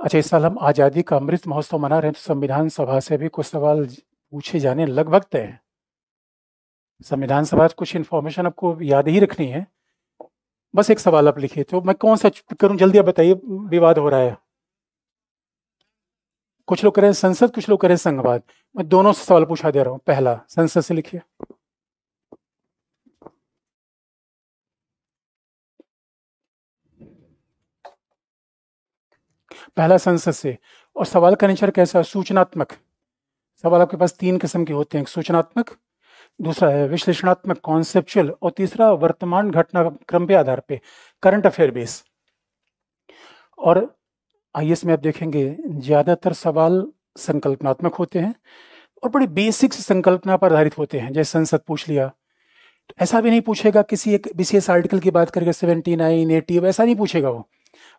अच्छा इस साल हम आज़ादी का अमृत महोत्सव मना रहे हैं तो संविधान सभा से भी कुछ सवाल पूछे जाने लगभग तय हैं संविधान सभा कुछ इन्फॉर्मेशन आपको याद ही रखनी है बस एक सवाल आप लिखिए तो मैं कौन सा करूं जल्दी आप बताइए विवाद हो रहा है कुछ लोग कह रहे हैं संसद कुछ लोग कह रहे हैं संघवाद मैं दोनों से सवाल पूछा दे रहा हूं पहला संसद से लिखिए पहला संसद से और सवाल का नेचर कैसा सूचनात्मक सवाल आपके पास तीन किस्म के होते हैं सूचनात्मक दूसरा है विश्लेषणात्मक कॉन्सेप्चुअल और तीसरा वर्तमान घटनाक्रम के आधार पे करंट अफेयर बेस और आई में आप देखेंगे ज़्यादातर सवाल संकल्पनात्मक होते हैं और बड़े बेसिक संकल्पना पर आधारित होते हैं जैसे संसद पूछ लिया तो ऐसा भी नहीं पूछेगा किसी एक बीसीएस आर्टिकल की बात करके सेवेंटी नाइन एटी ऐसा नहीं पूछेगा वो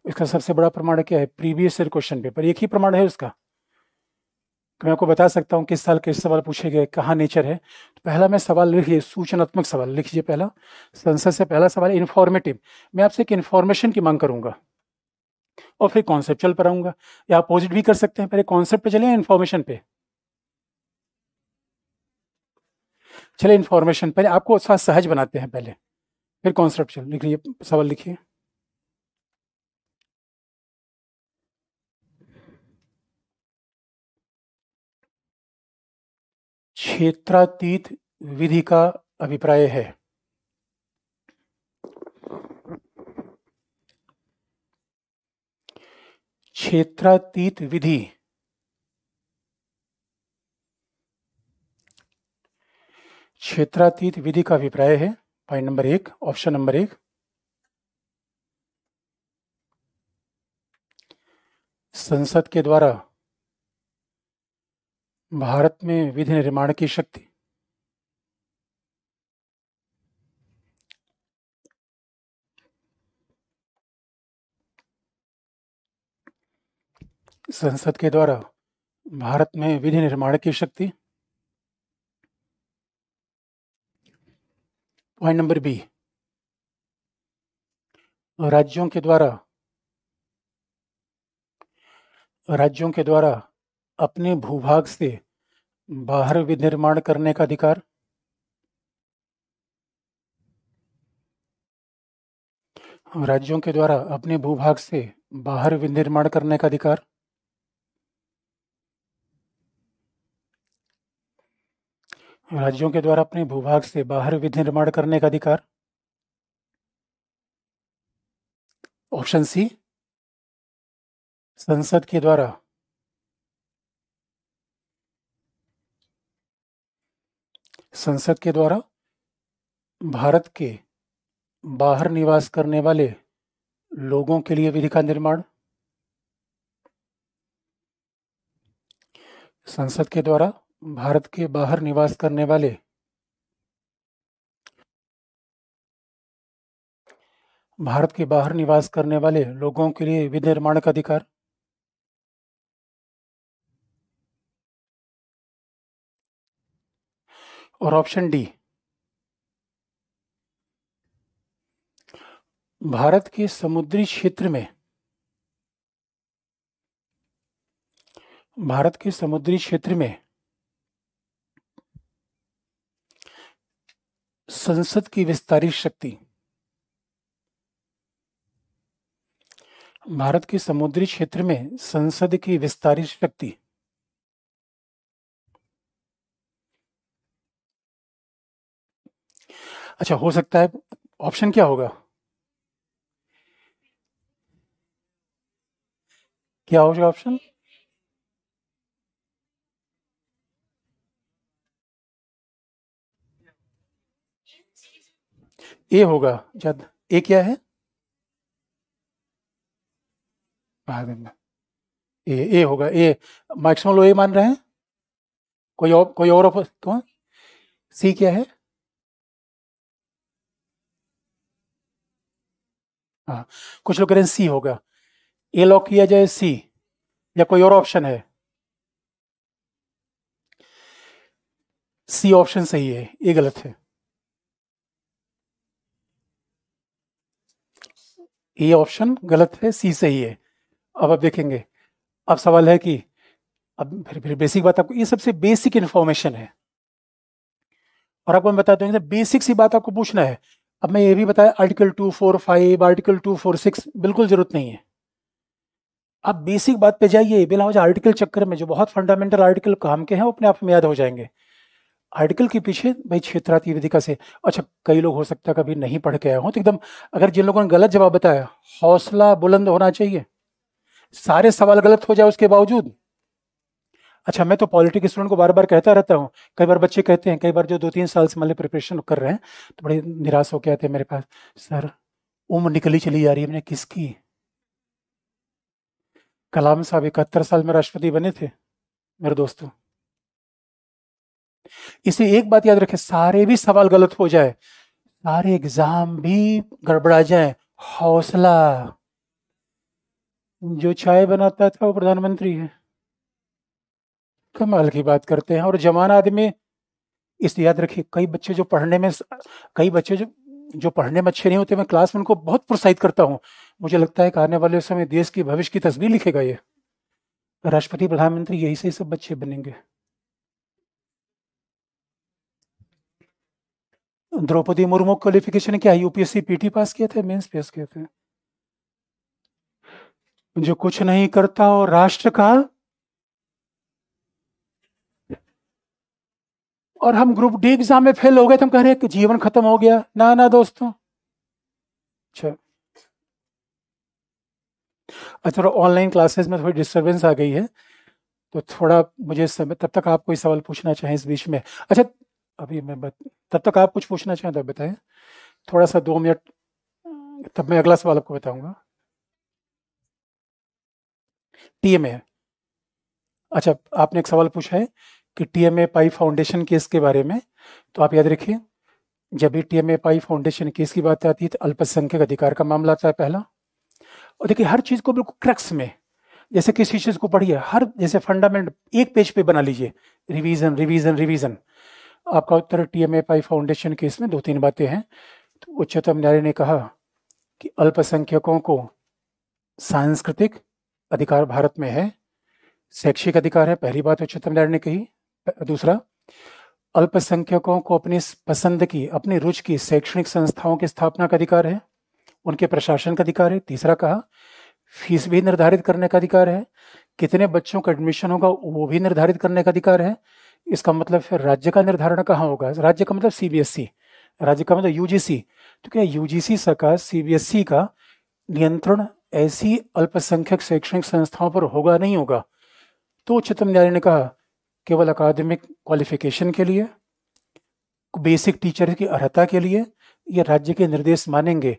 इसका सबसे बड़ा प्रमाण क्या है प्रीवियस ईयर क्वेश्चन पेपर एक ही प्रमाण है उसका कि मैं आपको बता सकता हूँ किस साल किस सवाल पूछे गए कहाँ नेचर है तो पहला मैं सवाल लिखिए सूचनात्मक सवाल लिखिए पहला संसद से पहला सवाल इन्फॉर्मेटिव मैं आपसे एक इन्फॉर्मेशन की मांग करूंगा और फिर कॉन्सेप्चुअल पर आऊंगा या अपोजिट भी कर सकते हैं पहले कॉन्सेप्ट पे चले इन्फॉर्मेशन पे चले इन्फॉर्मेशन पहले आपको सहज बनाते हैं पहले फिर कॉन्सेप्चुअल लिखिए सवाल लिखिए क्षेत्रातीत विधि का अभिप्राय है क्षेत्रातीत विधि क्षेत्रातीत विधि का अभिप्राय है पॉइंट नंबर एक ऑप्शन नंबर एक संसद के द्वारा भारत में विधि निर्माण की शक्ति संसद के द्वारा भारत में विधि निर्माण की शक्ति पॉइंट नंबर बी राज्यों के द्वारा राज्यों के द्वारा अपने भूभाग से बाहर विनिर्माण करने का अधिकार राज्यों के द्वारा अपने भूभाग से बाहर विनिर्माण करने का अधिकार राज्यों के द्वारा अपने भूभाग से बाहर विनिर्माण करने का अधिकार ऑप्शन सी संसद के द्वारा संसद के द्वारा भारत के बाहर निवास करने वाले लोगों के लिए विधि का निर्माण संसद के द्वारा भारत के बाहर निवास करने वाले भारत के बाहर निवास करने वाले लोगों के लिए विनिर्माण का अधिकार और ऑप्शन डी भारत के समुद्री क्षेत्र में भारत के समुद्री क्षेत्र में संसद की विस्तारित शक्ति भारत के समुद्री क्षेत्र में संसद की विस्तारित शक्ति अच्छा हो सकता है ऑप्शन क्या होगा क्या होगा ऑप्शन ए होगा जद ए क्या है ए ए होगा ए मैक्सिमम लोग ए मान रहे हैं कोई और कोई और ऑप्शन सी क्या है हाँ कुछ लोग कह रहे हैं सी होगा ए लॉक किया जाए सी या कोई और ऑप्शन है सी ऑप्शन सही है ये गलत है ये ऑप्शन गलत है सी सही है अब आप देखेंगे अब सवाल है कि अब फिर फिर बेसिक बात आपको ये सबसे बेसिक इन्फॉर्मेशन है और आपको मैं बता दूंगा बेसिक सी बात आपको पूछना है अब मैं ये भी बताया article two four five article two four six बिल्कुल जरूरत नहीं है आप बेसिक बात पे जाइए बिना वजह आर्टिकल चक्कर में जो बहुत फंडामेंटल आर्टिकल काम के हैं वो अपने आप में याद हो जाएंगे आर्टिकल के पीछे भाई क्षेत्राती विधिका से अच्छा कई लोग हो सकता है कभी नहीं पढ़ के आया हूँ तो एकदम अगर जिन लोगों ने गलत जवाब बताया हौसला बुलंद होना चाहिए सारे सवाल गलत हो जाए उसके बावजूद अच्छा मैं तो पॉलिटिक स्टूडेंट को बार बार कहता रहता हूँ कई बार बच्चे कहते हैं कई बार जो दो तीन साल से मान लो प्रिपरेशन कर रहे हैं तो बड़े निराश होकर आते हैं मेरे पास सर उम्र निकली चली जा रही है मैंने किसकी कलाम साहब इकहत्तर साल में राष्ट्रपति बने थे मेरे दोस्तों इसे एक बात याद रखें सारे भी सवाल गलत हो जाए सारे एग्जाम भी गड़बड़ा जाए हौसला जो चाय बनाता था वो प्रधानमंत्री है कमाल की बात करते हैं और जवान आदमी इस याद रखिए कई बच्चे जो पढ़ने में कई बच्चे जो जो पढ़ने में अच्छे नहीं होते मैं क्लास में उनको बहुत प्रोत्साहित करता हूँ मुझे लगता है कि आने वाले समय देश की भविष्य की तस्वीर लिखेगा ये राष्ट्रपति प्रधानमंत्री यही से सब बच्चे बनेंगे द्रौपदी मुर्मू क्वालिफिकेशन क्या यूपीएससी पीटी पास किए थे मेंस पास किए थे जो कुछ नहीं करता और राष्ट्र का और हम ग्रुप डी एग्जाम में फेल हो गए तो हम कह रहे हैं कि जीवन खत्म हो गया ना ना दोस्तों अच्छा अच्छा ऑनलाइन क्लासेस में थोड़ी डिस्टर्बेंस आ गई है तो थोड़ा मुझे समय तब तक आप कोई सवाल पूछना चाहें इस बीच में अच्छा अभी मैं बत, तब तक आप कुछ पूछना चाहें तब तो बताएं थोड़ा सा दो मिनट तब मैं अगला सवाल आपको बताऊंगा टीएमए अच्छा आपने एक सवाल पूछा है कि T M A Pai foundation case के बारे में तो आप याद रखिए जब भी T M A Pai foundation case की बात आती है तो अल्पसंख्यक अधिकार का मामला आता है पहला और देखिए हर चीज़ को बिल्कुल क्रक्स में जैसे किसी चीज़ को पढ़िए हर जैसे फंडामेंट एक पेज पे बना लीजिए रिवीजन रिवीजन रिवीजन आपका उत्तर T M A Pai foundation case में दो तीन बातें हैं तो उच्चतम न्यायालय ने कहा कि अल्पसंख्यकों को सांस्कृतिक अधिकार भारत में है शैक्षिक अधिकार है पहली बात उच्चतम न्यायालय ने कही दूसरा अल्पसंख्यकों को अपनी पसंद की अपनी रुचि की शैक्षणिक संस्थाओं की स्थापना का अधिकार है उनके प्रशासन का अधिकार है तीसरा कहा फीस भी निर्धारित करने का अधिकार है कितने बच्चों का एडमिशन होगा वो भी निर्धारित करने का अधिकार है इसका मतलब फिर राज्य का निर्धारण कहाँ होगा राज्य का मतलब सीबीएसई e, राज्य का मतलब यूजीसी तो क्या यूजीसी सरकार सीबीएसई e का नियंत्रण ऐसी अल्पसंख्यक शैक्षणिक संस्थाओं पर होगा नहीं होगा तो उच्चतम न्यायालय ने कहा केवल अकादमिक क्वालिफिकेशन के लिए बेसिक टीचर की अर्हता के लिए ये राज्य के निर्देश मानेंगे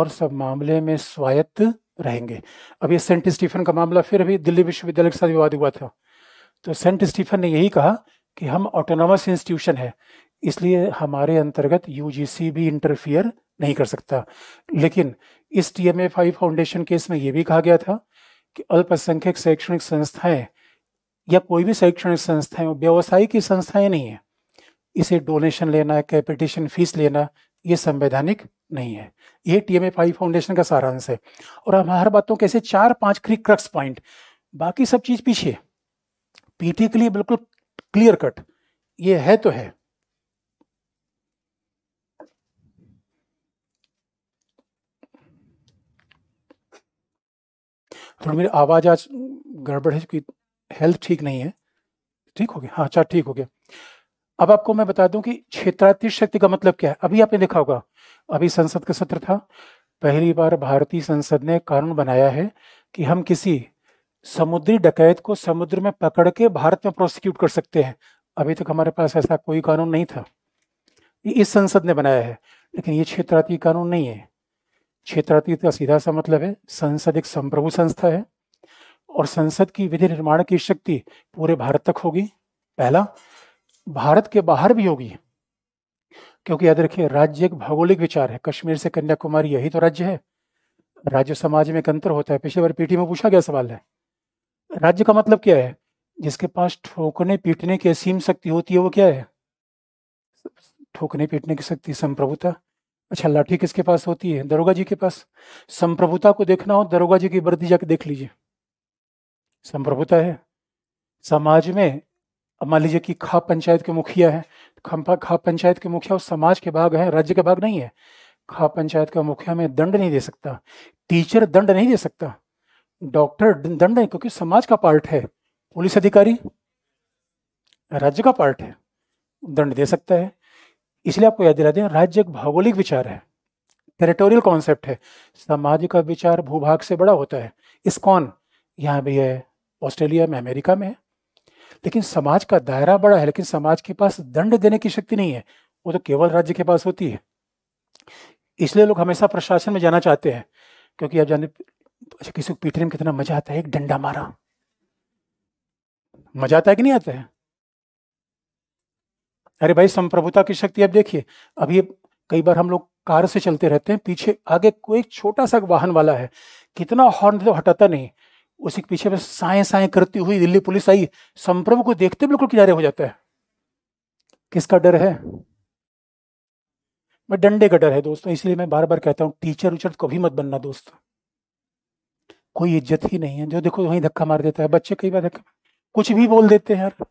और सब मामले में स्वायत्त रहेंगे अब ये सेंट स्टीफन का मामला फिर भी दिल्ली विश्वविद्यालय के साथ विवाद हुआ था तो सेंट स्टीफन ने यही कहा कि हम ऑटोनॉमस इंस्टीट्यूशन है इसलिए हमारे अंतर्गत यू भी इंटरफियर नहीं कर सकता लेकिन इस टी एम फाउंडेशन केस में यह भी कहा गया था कि अल्पसंख्यक शैक्षणिक संस्थाएं या कोई भी शैक्षणिक संस्थाएं की संस्थाएं नहीं है इसे डोनेशन लेना कैपिटेशन फीस लेना ये संवैधानिक नहीं है ये टी एम फाइव फाउंडेशन का सारांश है और हम हर बातों कैसे चार पांच क्रिक क्रक्स पॉइंट बाकी सब चीज़ पीछे पीटी के लिए बिल्कुल क्लियर कट ये है तो है थोड़ी मेरी आवाज़ आज गड़बड़ है क्योंकि हेल्थ ठीक नहीं है ठीक हो गया हाँ अच्छा ठीक हो गया अब आपको मैं बता दूं कि क्षेत्रातीत शक्ति का मतलब क्या है अभी आपने देखा होगा अभी संसद का सत्र था पहली बार भारतीय संसद ने कानून बनाया है कि हम किसी समुद्री डकैत को समुद्र में पकड़ के भारत में प्रोसिक्यूट कर सकते हैं अभी तक हमारे पास ऐसा कोई कानून नहीं था ये इस संसद ने बनाया है लेकिन ये क्षेत्रातीत कानून नहीं है क्षेत्रातीत का सीधा सा मतलब है संसद एक संप्रभु संस्था है और संसद की विधि निर्माण की शक्ति पूरे भारत तक होगी पहला भारत के बाहर भी होगी क्योंकि याद रखिए राज्य एक भौगोलिक विचार है कश्मीर से कन्याकुमारी यही तो राज्य है राज्य समाज में एक अंतर होता है पिछले बार पीटी में पूछा गया सवाल है राज्य का मतलब क्या है जिसके पास ठोकने पीटने की असीम शक्ति होती है वो क्या है ठोकने पीटने की शक्ति संप्रभुता अच्छा लाठी किसके पास होती है दरोगा जी के पास संप्रभुता को देखना हो दरोगा जी की वर्दी जाके देख लीजिए संप्रभुता है समाज में अब मान लीजिए कि खाप पंचायत के मुखिया है खंपा खाप पंचायत के मुखिया उस समाज के भाग है राज्य के भाग नहीं है खाप पंचायत का मुखिया में दंड नहीं दे सकता टीचर दंड नहीं दे सकता डॉक्टर दंड नहीं क्योंकि समाज का पार्ट है पुलिस अधिकारी राज्य का पार्ट है दंड दे सकता है इसलिए आपको याद दिला दें राज्य एक भौगोलिक विचार है टेरिटोरियल कॉन्सेप्ट है समाज का विचार भूभाग से बड़ा होता है इस कौन यहाँ भी है ऑस्ट्रेलिया में अमेरिका में है लेकिन समाज का दायरा बड़ा है लेकिन समाज के पास दंड देने की शक्ति नहीं है वो तो केवल राज्य के पास होती है इसलिए लोग हमेशा प्रशासन में जाना चाहते हैं क्योंकि आप जाने अच्छा किसी को पीटने में कितना मजा आता है एक डंडा मारा मजा आता है कि नहीं आता है अरे भाई संप्रभुता की शक्ति आप देखिए अभी कई बार हम लोग कार से चलते रहते हैं पीछे आगे कोई छोटा सा वाहन वाला है कितना हॉर्न तो हटाता नहीं उसी के पीछे साए साए करती हुई दिल्ली पुलिस आई संप्रभु को देखते बिल्कुल किनारे हो जाता है किसका डर है मैं डंडे का डर है दोस्तों इसलिए मैं बार बार कहता हूँ टीचर उचर तो कभी मत बनना दोस्तों कोई इज्जत ही नहीं है जो देखो वही धक्का मार देता है बच्चे कई बार धक्का कुछ भी बोल देते हैं यार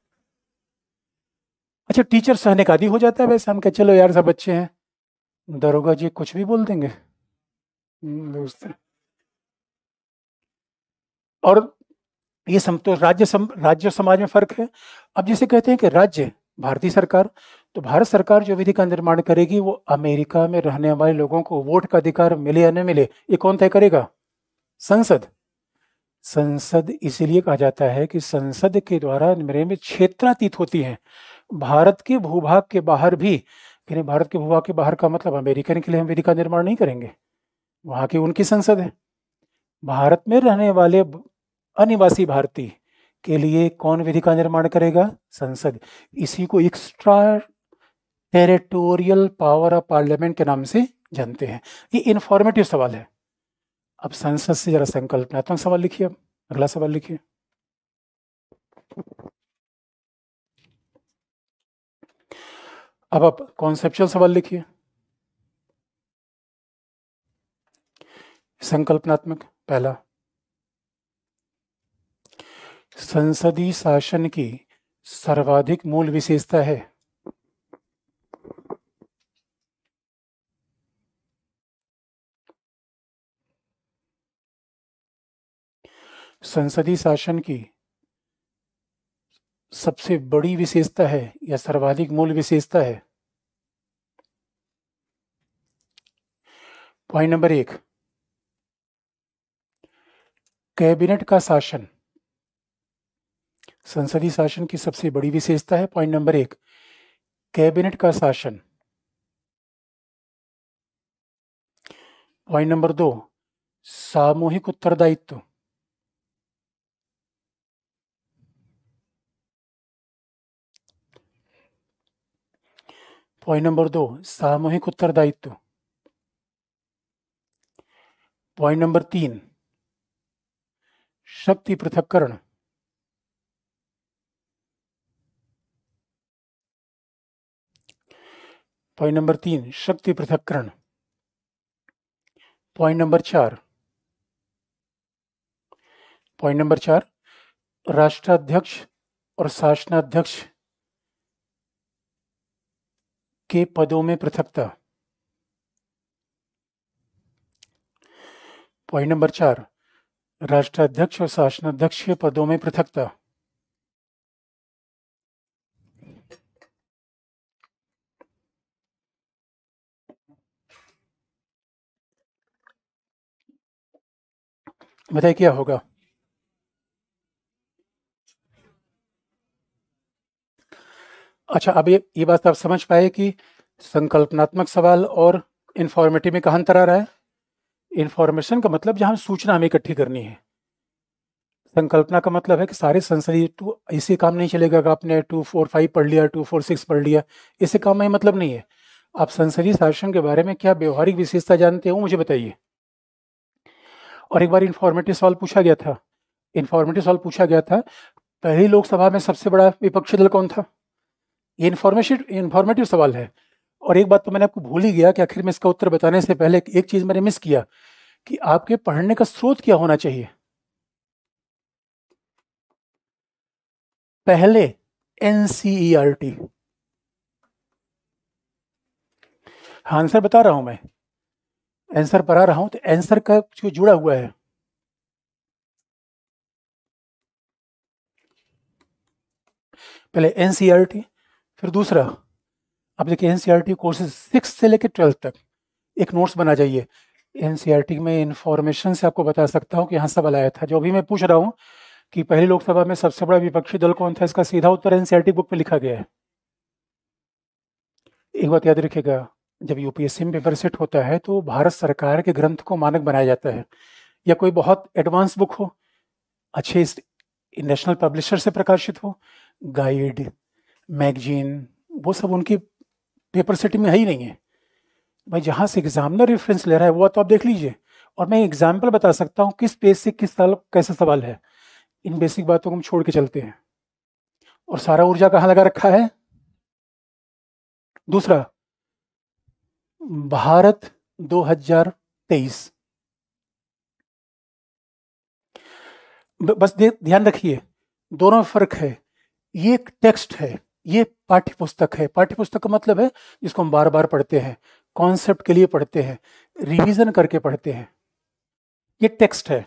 अच्छा टीचर सहने का आदि हो जाता है वैसे हम कहते चलो यार सब बच्चे हैं दरोगा जी कुछ भी बोल देंगे हम्म, दोस्तों और ये सम तो राज्य सम, राज्य समाज में फर्क है अब जैसे कहते हैं कि राज्य भारतीय सरकार तो भारत सरकार जो विधि का निर्माण करेगी वो अमेरिका में रहने वाले लोगों को वोट का अधिकार मिले या न मिले ये कौन तय करेगा संसद संसद इसीलिए कहा जाता है कि संसद के द्वारा में क्षेत्रातीत होती है भारत के भूभाग के बाहर भी यानी भारत के भूभाग के बाहर का मतलब अमेरिकन के लिए हम विधि का निर्माण नहीं करेंगे वहां की उनकी संसद है भारत में रहने वाले अनिवासी भारतीय के लिए कौन विधि का निर्माण करेगा संसद इसी को extra territorial power of parliament के नाम से जानते हैं ये इन्फॉर्मेटिव सवाल है अब संसद से जरा संकल्पनात्मक सवाल लिखिए अब अगला सवाल लिखिए अब आप कॉन्सेप्चुअल सवाल लिखिए संकल्पनात्मक पहला संसदीय शासन की सर्वाधिक मूल विशेषता है संसदीय शासन की सबसे बड़ी विशेषता है या सर्वाधिक मूल विशेषता है पॉइंट नंबर एक कैबिनेट का शासन संसदीय शासन की सबसे बड़ी विशेषता है पॉइंट नंबर एक कैबिनेट का शासन पॉइंट नंबर दो सामूहिक उत्तरदायित्व पॉइंट नंबर दो सामूहिक उत्तरदायित्व पॉइंट नंबर तीन शक्ति पृथककरण पॉइंट नंबर तीन शक्ति पृथककरण पॉइंट नंबर चार पॉइंट नंबर चार राष्ट्राध्यक्ष और शासनाध्यक्ष के पदों में पृथकता पॉइंट नंबर चार राष्ट्राध्यक्ष और शासनाध्यक्ष के पदों में पृथकता बताइए क्या होगा अच्छा अब ये ये बात आप समझ पाए कि संकल्पनात्मक सवाल और इन्फॉर्मेटिव में कहा अंतर आ रहा है इन्फॉर्मेशन का मतलब जहां सूचना हमें इकट्ठी करनी है संकल्पना का मतलब है कि सारे संसदीय टू इसे काम नहीं चलेगा कि आपने टू फोर फाइव पढ़ लिया टू फोर सिक्स पढ़ लिया इसे काम में मतलब नहीं है आप संसदीय शासन के बारे में क्या व्यवहारिक विशेषता जानते हो मुझे बताइए और एक बार इन्फॉर्मेटिव सवाल पूछा गया था इन्फॉर्मेटिव सवाल पूछा गया था पहली लोकसभा में सबसे बड़ा विपक्षी दल कौन था ये इन्फॉर्मेशन इन्फॉर्मेटिव सवाल है और एक बात तो मैंने आपको भूल ही गया कि आखिर में इसका उत्तर बताने से पहले एक चीज मैंने मिस किया कि आपके पढ़ने का स्रोत क्या होना चाहिए पहले एनसीईआरटी आंसर e हाँ, बता रहा हूं मैं आंसर आ रहा हूं तो आंसर का जो जुड़ा हुआ है पहले एनसीईआरटी e फिर दूसरा आप देखिए एनसीईआरटी कोर्सेज सिक्स से लेकर ट्वेल्थ तक एक नोट्स बना जाइए एनसीईआरटी e में इंफॉर्मेशन से आपको बता सकता हूं कि यहां सवाल आया था जो अभी मैं पूछ रहा हूं कि पहली लोकसभा में सबसे बड़ा विपक्षी दल कौन था इसका सीधा उत्तर एनसीईआरटी बुक में लिखा गया है एक बात याद रखिएगा जब यूपीएससी में पेपर सेट होता है तो भारत सरकार के ग्रंथ को मानक बनाया जाता है या कोई बहुत एडवांस बुक हो अच्छे नेशनल पब्लिशर से प्रकाशित हो गाइड मैगजीन वो सब उनकी पेपर सेट में है ही नहीं है भाई जहाँ से एग्जामिनर रेफरेंस ले रहा है वो तो आप देख लीजिए और मैं एग्जाम्पल बता सकता हूँ किस पेज से किस साल कैसा सवाल है इन बेसिक बातों को हम छोड़ के चलते हैं और सारा ऊर्जा कहाँ लगा रखा है दूसरा भारत 2023 बस ध्यान रखिए दोनों में फर्क है ये एक टेक्स्ट है ये पाठ्य पुस्तक है पाठ्य पुस्तक का मतलब है जिसको हम बार बार पढ़ते हैं कॉन्सेप्ट के लिए पढ़ते हैं रिवीजन करके पढ़ते हैं ये टेक्स्ट है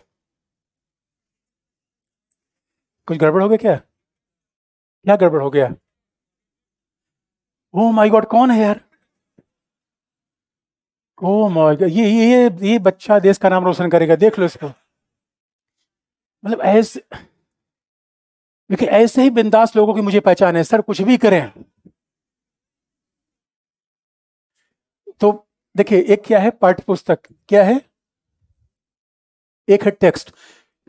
कुछ गड़बड़ हो गया क्या क्या गड़बड़ हो गया ओ माय गॉड कौन है यार ओह माय गॉड ये ये ये बच्चा देश का नाम रोशन करेगा देख लो इसको मतलब ऐसे देखिए ऐसे ही बिंदास लोगों की मुझे पहचान है सर कुछ भी करें तो देखिए एक क्या है पाठ्य पुस्तक क्या है एक है टेक्स्ट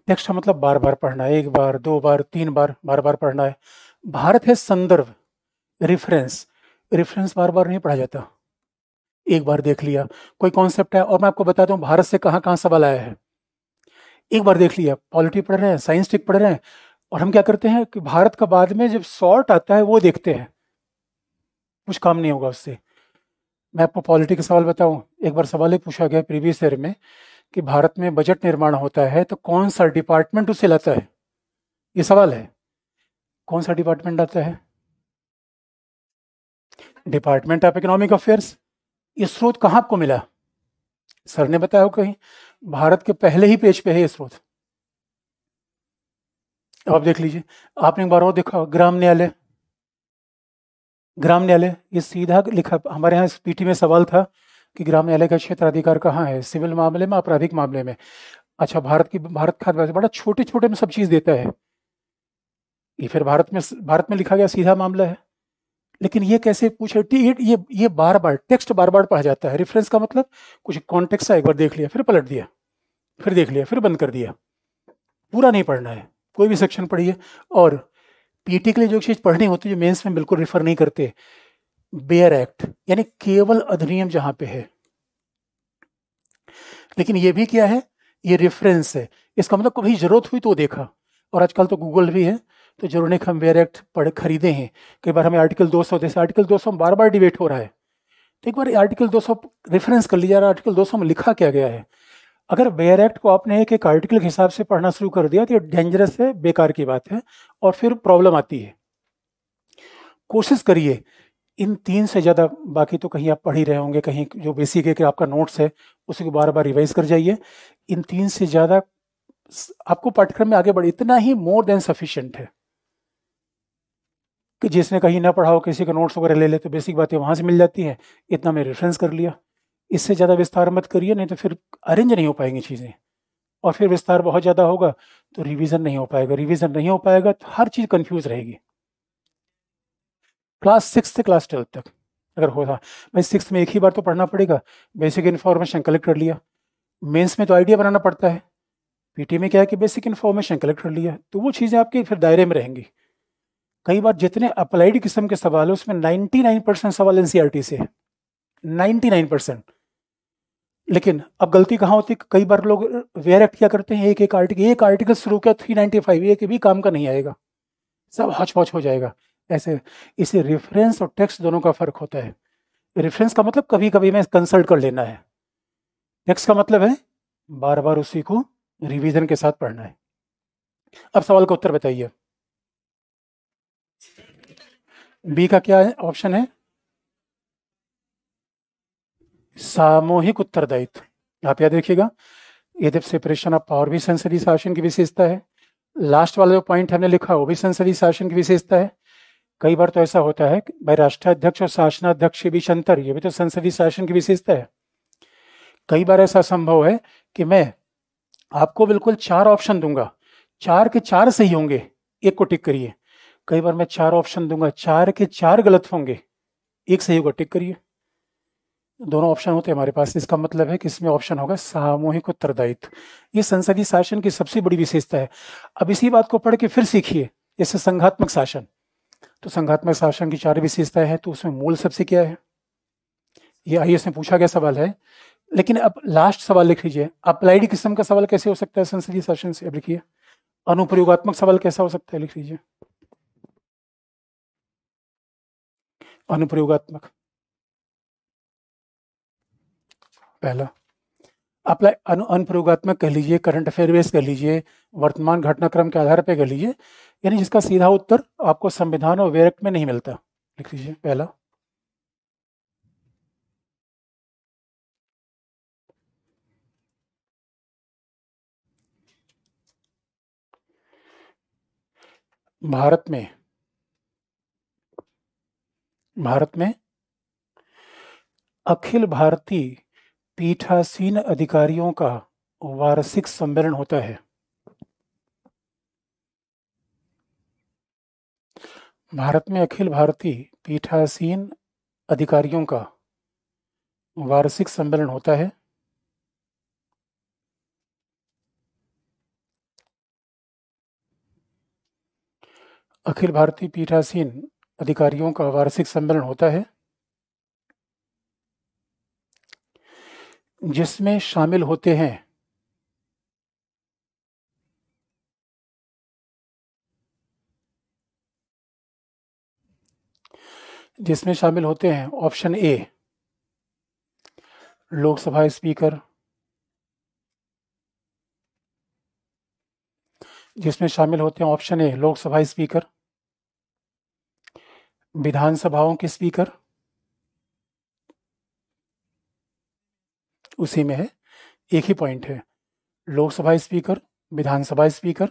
टेक्स्ट का मतलब बार बार पढ़ना है एक बार दो बार तीन बार बार बार पढ़ना है भारत है संदर्भ रेफरेंस रेफरेंस बार बार नहीं पढ़ा जाता एक बार देख लिया कोई कॉन्सेप्ट है और मैं आपको बताता हूँ भारत से कहाँ कहाँ सवाल आया है एक बार देख लिया पॉलिटी पढ़ रहे हैं साइंस टिक पढ़ रहे हैं और हम क्या करते हैं कि भारत का बाद में जब शॉर्ट आता है वो देखते हैं कुछ काम नहीं होगा उससे मैं आपको पॉलिटी का सवाल बताऊं एक बार सवाल ही पूछा गया प्रीवियस ईयर में कि भारत में बजट निर्माण होता है तो कौन सा डिपार्टमेंट उसे लाता है ये सवाल है कौन सा डिपार्टमेंट आता है डिपार्टमेंट ऑफ इकोनॉमिक अफेयर्स ये स्रोत कहाँ आपको मिला सर ने बताया हो कहीं भारत के पहले ही पेज पे है ये स्रोत अब आप देख लीजिए आपने एक बार और देखा ग्राम न्यायालय ग्राम न्यायालय ये सीधा लिखा हमारे यहाँ पीटी में सवाल था कि ग्राम न्यायालय का क्षेत्र अधिकार कहाँ है सिविल मामले में आपराधिक मामले में अच्छा भारत की भारत खाद्य वैसे बड़ा छोटे छोटे में सब चीज देता है ये फिर भारत में भारत में लिखा गया सीधा मामला है लेकिन ये कैसे पूछे ये ये बार बार टेक्स्ट बार बार पढ़ा जाता है रेफरेंस का मतलब कुछ कॉन्टेक्स एक बार देख लिया फिर पलट दिया फिर देख लिया फिर बंद कर दिया पूरा नहीं पढ़ना है कोई भी सेक्शन पढ़िए और पीटी के लिए जो चीज़ पढ़नी होती है जो मेंस में बिल्कुल रिफर नहीं करते बेयर एक्ट यानी केवल अधिनियम जहां पे है लेकिन ये भी क्या है ये रेफरेंस है इसका मतलब कभी जरूरत हुई तो देखा और आजकल तो गूगल भी है तो हम वेयर एक्ट पढ़ खरीदे हैं कई बार हमें आर्टिकल 200 जैसे आर्टिकल 200 बार बार डिबेट हो रहा है तो एक बार आर्टिकल 200 रेफरेंस कर लिया जा रहा है आर्टिकल 200 में लिखा क्या गया है अगर वेयर एक्ट को आपने एक एक आर्टिकल के हिसाब से पढ़ना शुरू कर दिया तो ये डेंजरस है बेकार की बात है और फिर प्रॉब्लम आती है कोशिश करिए इन तीन से ज़्यादा बाकी तो कहीं आप पढ़ ही रहे होंगे कहीं जो बेसिक है कि आपका नोट्स है उसी को बार बार रिवाइज कर जाइए इन तीन से ज़्यादा आपको पाठ्यक्रम में आगे बढ़े इतना ही मोर देन सफिशियंट है कि जिसने कहीं ना पढ़ा हो किसी का नोट्स वगैरह ले ले तो बेसिक बातें वहाँ से मिल जाती है इतना मैं रेफरेंस कर लिया इससे ज़्यादा विस्तार मत करिए नहीं तो फिर अरेंज नहीं हो पाएंगी चीज़ें और फिर विस्तार बहुत ज़्यादा होगा तो रिवीजन नहीं हो पाएगा रिवीजन नहीं हो पाएगा तो हर चीज़ कंफ्यूज रहेगी क्लास सिक्स से क्लास ट्वेल्थ तक अगर होता भाई सिक्स में एक ही बार तो पढ़ना पड़ेगा बेसिक इन्फॉर्मेशन कलेक्ट कर लिया मेंस में तो आइडिया बनाना पड़ता है पीटी में क्या है कि बेसिक इन्फॉर्मेशन कलेक्ट कर लिया तो वो चीज़ें आपके फिर दायरे में रहेंगी कई बार जितने अप्लाइड किस्म के सवाल है उसमें 99 परसेंट सवाल एनसीईआरटी e से है 99 परसेंट लेकिन अब गलती कहाँ होती है कई बार लोग वेयर एक्ट क्या करते हैं एक एक आर्टिकल एक आर्टिकल शुरू किया थ्री नाइन्टी फाइव एक भी काम का नहीं आएगा सब हच पच हो जाएगा ऐसे इसे रेफरेंस और टेक्स्ट दोनों का फ़र्क होता है रेफरेंस का मतलब कभी कभी मैं कंसल्ट कर लेना है टेक्स्ट का मतलब है बार बार उसी को रिवीजन के साथ पढ़ना है अब सवाल का उत्तर बताइए बी का क्या ऑप्शन है सामूहिक उत्तरदायित्व आप याद रखिएगा ये सेपरेशन ऑफ पावर भी संसदीय शासन की विशेषता है लास्ट वाला जो पॉइंट हमने लिखा वो भी संसदीय शासन की विशेषता है कई बार तो ऐसा होता है कि भाई राष्ट्राध्यक्ष और शासनाध्यक्ष के बीच अंतर ये भी तो संसदीय शासन की विशेषता है कई बार ऐसा संभव है कि मैं आपको बिल्कुल चार ऑप्शन दूंगा चार के चार सही होंगे एक को टिक करिए कई बार मैं चार ऑप्शन दूंगा चार के चार गलत होंगे एक सही होगा टिक करिए दोनों ऑप्शन होते हैं हमारे पास इसका मतलब है कि इसमें ऑप्शन होगा सामूहिक उत्तरदायित्व ये संसदीय शासन की सबसे बड़ी विशेषता है अब इसी बात को पढ़ के फिर सीखिए जैसे संघात्मक शासन तो संघात्मक शासन की चार विशेषता है तो उसमें मूल सबसे क्या है ये आई में पूछा गया सवाल है लेकिन अब लास्ट सवाल लिख लीजिए अप्लाइड किस्म का सवाल कैसे हो सकता है संसदीय शासन से अब लिखिए अनुप्रयोगात्मक सवाल कैसा हो सकता है लिख लीजिए अनुप्रयोगात्मक पहला अप्लाई अनु अनुप्रयोगात्मक कह लीजिए करंट अफेयर बेस कह लीजिए वर्तमान घटनाक्रम के आधार पर कह लीजिए यानी जिसका सीधा उत्तर आपको संविधान और वेरेक्ट में नहीं मिलता लिख लीजिए पहला भारत में भारत में अखिल भारतीय पीठासीन अधिकारियों का वार्षिक सम्मेलन होता है भारत में अखिल भारतीय पीठासीन अधिकारियों का वार्षिक सम्मेलन होता है अखिल भारतीय पीठासीन अधिकारियों का वार्षिक सम्मेलन होता है जिसमें शामिल होते हैं जिसमें शामिल होते हैं ऑप्शन ए लोकसभा स्पीकर जिसमें शामिल होते हैं ऑप्शन ए लोकसभा स्पीकर विधानसभाओं के स्पीकर उसी में है एक ही पॉइंट है लोकसभा स्पीकर विधानसभा स्पीकर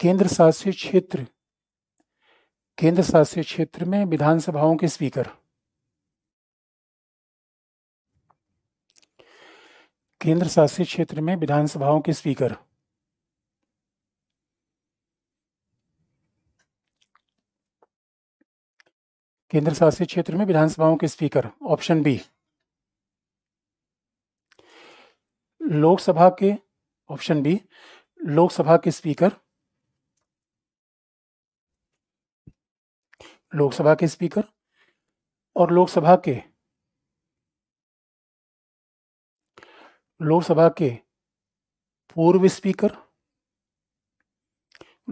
केंद्र शासित क्षेत्र केंद्र शासित क्षेत्र में विधानसभाओं के स्पीकर केंद्र शासित क्षेत्र में विधानसभाओं के स्पीकर केंद्र शासित क्षेत्र में विधानसभाओं के स्पीकर ऑप्शन बी लोकसभा के ऑप्शन बी लोकसभा के स्पीकर लोकसभा के स्पीकर और लोकसभा के लोकसभा के पूर्व स्पीकर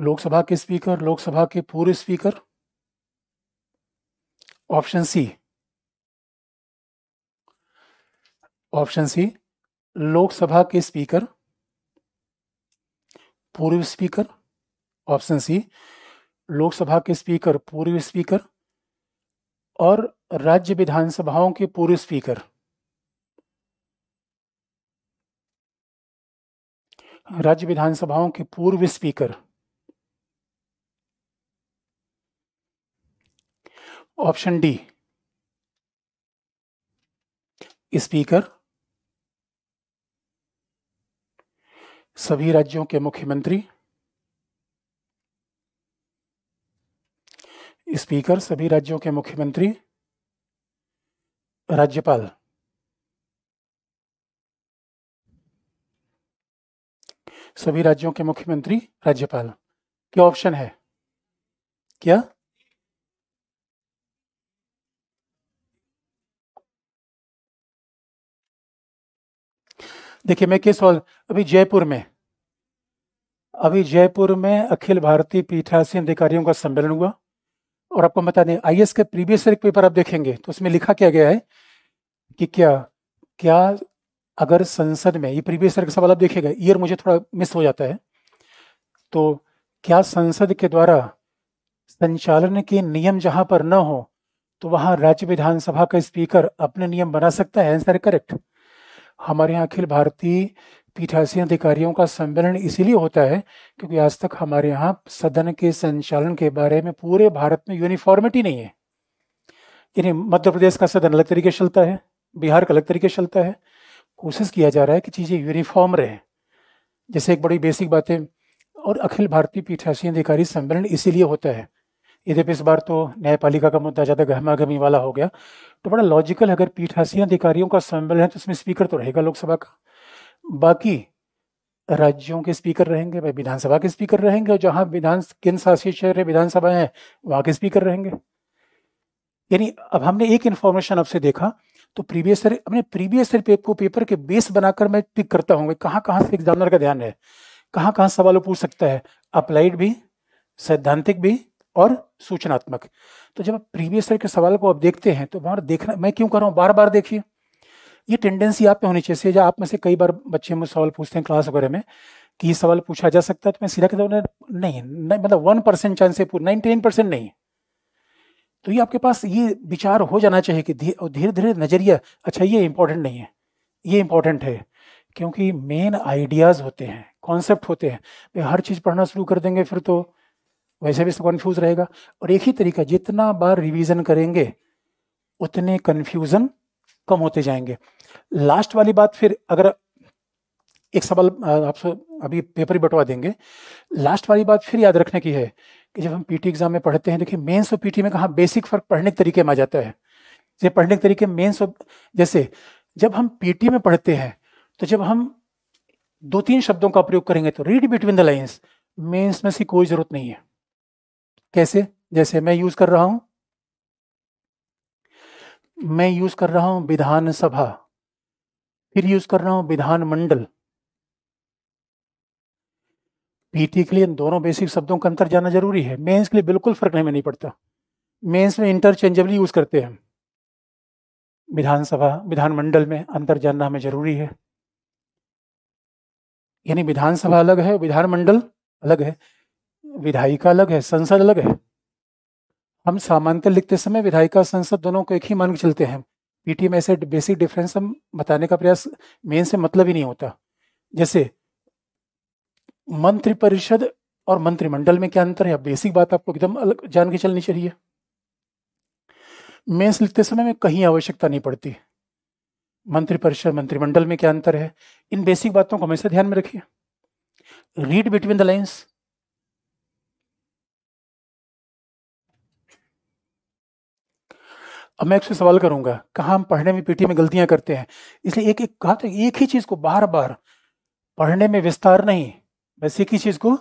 लोकसभा के स्पीकर लोकसभा के पूर्व speaker option C option C Lok Sabha के स्पीकर पूर्व स्पीकर ऑप्शन सी लोकसभा के स्पीकर पूर्व स्पीकर और राज्य विधानसभाओं के पूर्व स्पीकर राज्य विधानसभाओं के पूर्व स्पीकर ऑप्शन डी स्पीकर सभी राज्यों के मुख्यमंत्री स्पीकर सभी राज्यों के मुख्यमंत्री राज्यपाल सभी राज्यों के मुख्यमंत्री राज्यपाल क्या ऑप्शन है क्या देखिए मैं किस और अभी जयपुर में अभी जयपुर में अखिल भारतीय पीठासीन अधिकारियों का सम्मेलन हुआ और आपको बता दें आई के प्रीवियस ईयर पेपर आप देखेंगे तो उसमें लिखा क्या गया है कि क्या क्या अगर संसद में ये प्रीवियस ईयर का सवाल आप देखेगा ईयर मुझे थोड़ा मिस हो जाता है तो क्या संसद के द्वारा संचालन के नियम जहां पर न हो तो वहां राज्य विधानसभा का स्पीकर अपने नियम बना सकता है आंसर करेक्ट हमारे यहाँ अखिल भारतीय पीठासीन अधिकारियों का सम्मेलन इसीलिए होता है क्योंकि आज तक हमारे यहाँ सदन के संचालन के बारे में पूरे भारत में यूनिफॉर्मिटी नहीं है यानी मध्य प्रदेश का सदन अलग तरीके से चलता है बिहार का अलग तरीके से चलता है कोशिश किया जा रहा है कि चीज़ें यूनिफॉर्म रहें जैसे एक बड़ी बेसिक बातें और अखिल भारतीय पीठासीन अधिकारी सम्मेलन इसीलिए होता है यद्यपि इस बार तो न्यायपालिका का मुद्दा ज़्यादा गहमी वाला हो गया तो बड़ा लॉजिकल अगर पीठासीन अधिकारियों का सम्मेलन है तो उसमें स्पीकर तो रहेगा लोकसभा का बाकी राज्यों के स्पीकर रहेंगे भाई विधानसभा के स्पीकर रहेंगे और जहां विधान केंद्र शासित क्षेत्र विधानसभा है वहां के स्पीकर रहेंगे यानी अब हमने एक इन्फॉर्मेशन आपसे देखा तो प्रीवियस ईयर अपने प्रीवियस ईयर को पेपर के बेस बनाकर मैं पिक करता हूँ कहाँ कहाँ से एग्जामिनर का ध्यान है कहाँ कहाँ सवालों पूछ सकता है अप्लाइड भी सैद्धांतिक भी और सूचनात्मक तो जब आप प्रीवियस ईयर के सवाल को आप देखते हैं तो वहां देखना मैं क्यों कर रहा हूँ बार बार देखिए ये टेंडेंसी आप में होनी चाहिए जब आप में से कई बार बच्चे मुझे सवाल पूछते हैं क्लास वगैरह में कि ये सवाल पूछा जा सकता है तो मैं सीधा कहता हूँ नहीं मतलब वन परसेंट चांस है नाइन्टी परसेंट नहीं तो ये आपके पास ये विचार हो जाना चाहिए कि धीरे धीरे नज़रिया अच्छा ये इंपॉर्टेंट नहीं है ये इंपॉर्टेंट है क्योंकि मेन आइडियाज़ होते हैं कॉन्सेप्ट होते हैं हर चीज़ पढ़ना शुरू कर देंगे फिर तो वैसे भी कन्फ्यूज रहेगा और एक ही तरीका जितना बार रिवीजन करेंगे उतने कन्फ्यूज़न कम होते जाएंगे लास्ट वाली बात फिर अगर एक सवाल आपसे अभी पेपर ही बंटवा देंगे लास्ट वाली बात फिर याद रखने की है कि जब हम पीटी एग्जाम में पढ़ते हैं देखिए मेंस और पीटी में कहा बेसिक फर्क पढ़ने के तरीके में आ जाता है जैसे पढ़ने के तरीके मेंस और जैसे जब हम पीटी में पढ़ते हैं तो जब हम दो तीन शब्दों का प्रयोग करेंगे तो read between the lines mains में से कोई ज़रूरत नहीं है कैसे जैसे मैं यूज कर रहा हूं मैं यूज कर रहा हूं विधानसभा फिर यूज कर रहा हूं विधानमंडल पीटी के लिए इन दोनों बेसिक शब्दों का अंतर जाना जरूरी है मेंस के लिए बिल्कुल फर्क नहीं नहीं पड़ता मेंस में इंटरचेंजेबली यूज करते हैं विधानसभा विधानमंडल में अंतर जानना हमें जरूरी है यानी विधानसभा अलग है विधानमंडल अलग है विधायिका अलग है संसद अलग है हम सामान्यतः लिखते समय विधायिका संसद दोनों को एक ही मान के चलते हैं पीटी में ऐसे बेसिक डिफरेंस हम बताने का प्रयास मेन से मतलब ही नहीं होता जैसे मंत्रिपरिषद और मंत्रिमंडल में क्या अंतर है बेसिक बात आपको एकदम अलग जान के चलनी चाहिए मेंस लिखते समय में कहीं आवश्यकता नहीं पड़ती मंत्रिपरिषद मंत्रिमंडल में क्या अंतर है इन बेसिक बातों को हमेशा ध्यान में रखिए रीड बिटवीन द लाइन्स अब मैं आपसे सवाल करूंगा कहाँ हम पढ़ने में पीटी में गलतियां करते हैं इसलिए एक एक कहा तो एक ही चीज को बार बार पढ़ने में विस्तार नहीं बस एक ही चीज को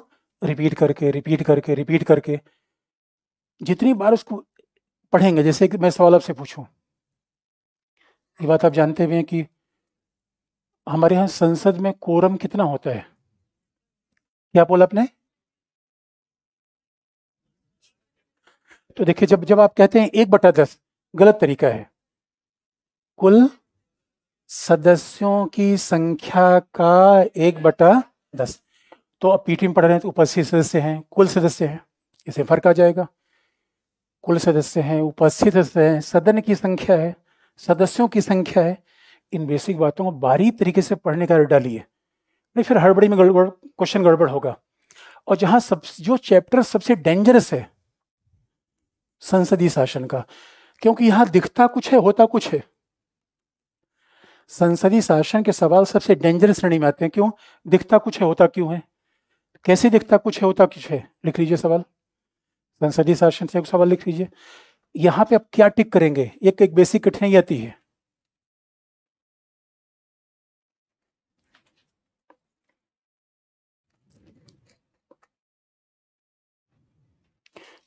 रिपीट करके रिपीट करके रिपीट करके जितनी बार उसको पढ़ेंगे जैसे कि मैं सवाल आपसे पूछूं ये बात आप जानते हुए कि हमारे यहाँ संसद में कोरम कितना होता है क्या बोला आपने तो देखिए जब जब आप कहते हैं एक बटा दस गलत तरीका है कुल सदस्यों की संख्या का एक बटा दस तो अब पीटी में पढ़ रहे हैं तो उपस्थित सदस्य हैं कुल सदस्य हैं इसे फर्क आ जाएगा कुल सदस्य हैं उपस्थित सदस्य हैं सदन की संख्या है सदस्यों की संख्या है इन बेसिक बातों को बारीक तरीके से पढ़ने का डालिए नहीं फिर हड़बड़ी में गड़बड़ क्वेश्चन गड़बड़ होगा और जहां सब जो चैप्टर सबसे डेंजरस है संसदीय शासन का क्योंकि यहां दिखता कुछ है होता कुछ है संसदीय शासन के सवाल सबसे डेंजरस श्रेणी में आते हैं क्यों दिखता कुछ है होता क्यों है कैसे दिखता कुछ है होता कुछ है लिख लीजिए सवाल संसदीय शासन से एक सवाल लिख लीजिए यहां पे आप क्या टिक करेंगे एक एक बेसिक कठिनाई आती है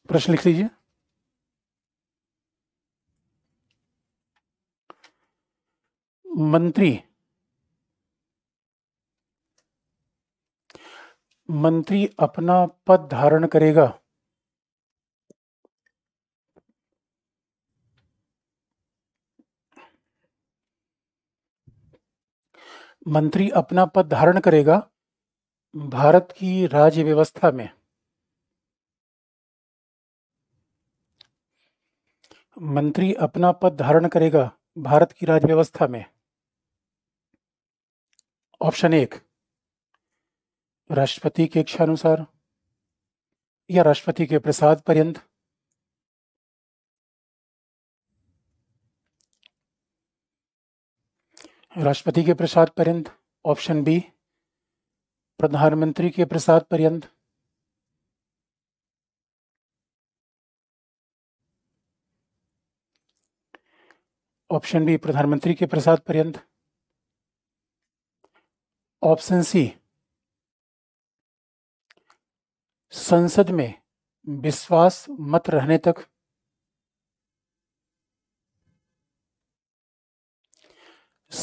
प्रश्न लिख लीजिए मंत्री मंत्री अपना पद धारण करेगा मंत्री अपना पद धारण करेगा भारत की राज्य व्यवस्था में मंत्री अपना पद धारण करेगा भारत की राज्य व्यवस्था में ऑप्शन एक राष्ट्रपति के इच्छा अनुसार या राष्ट्रपति के प्रसाद पर्यंत राष्ट्रपति के प्रसाद पर्यंत ऑप्शन बी प्रधानमंत्री के प्रसाद पर्यंत ऑप्शन बी प्रधानमंत्री के प्रसाद पर्यंत ऑप्शन सी संसद में विश्वास मत रहने तक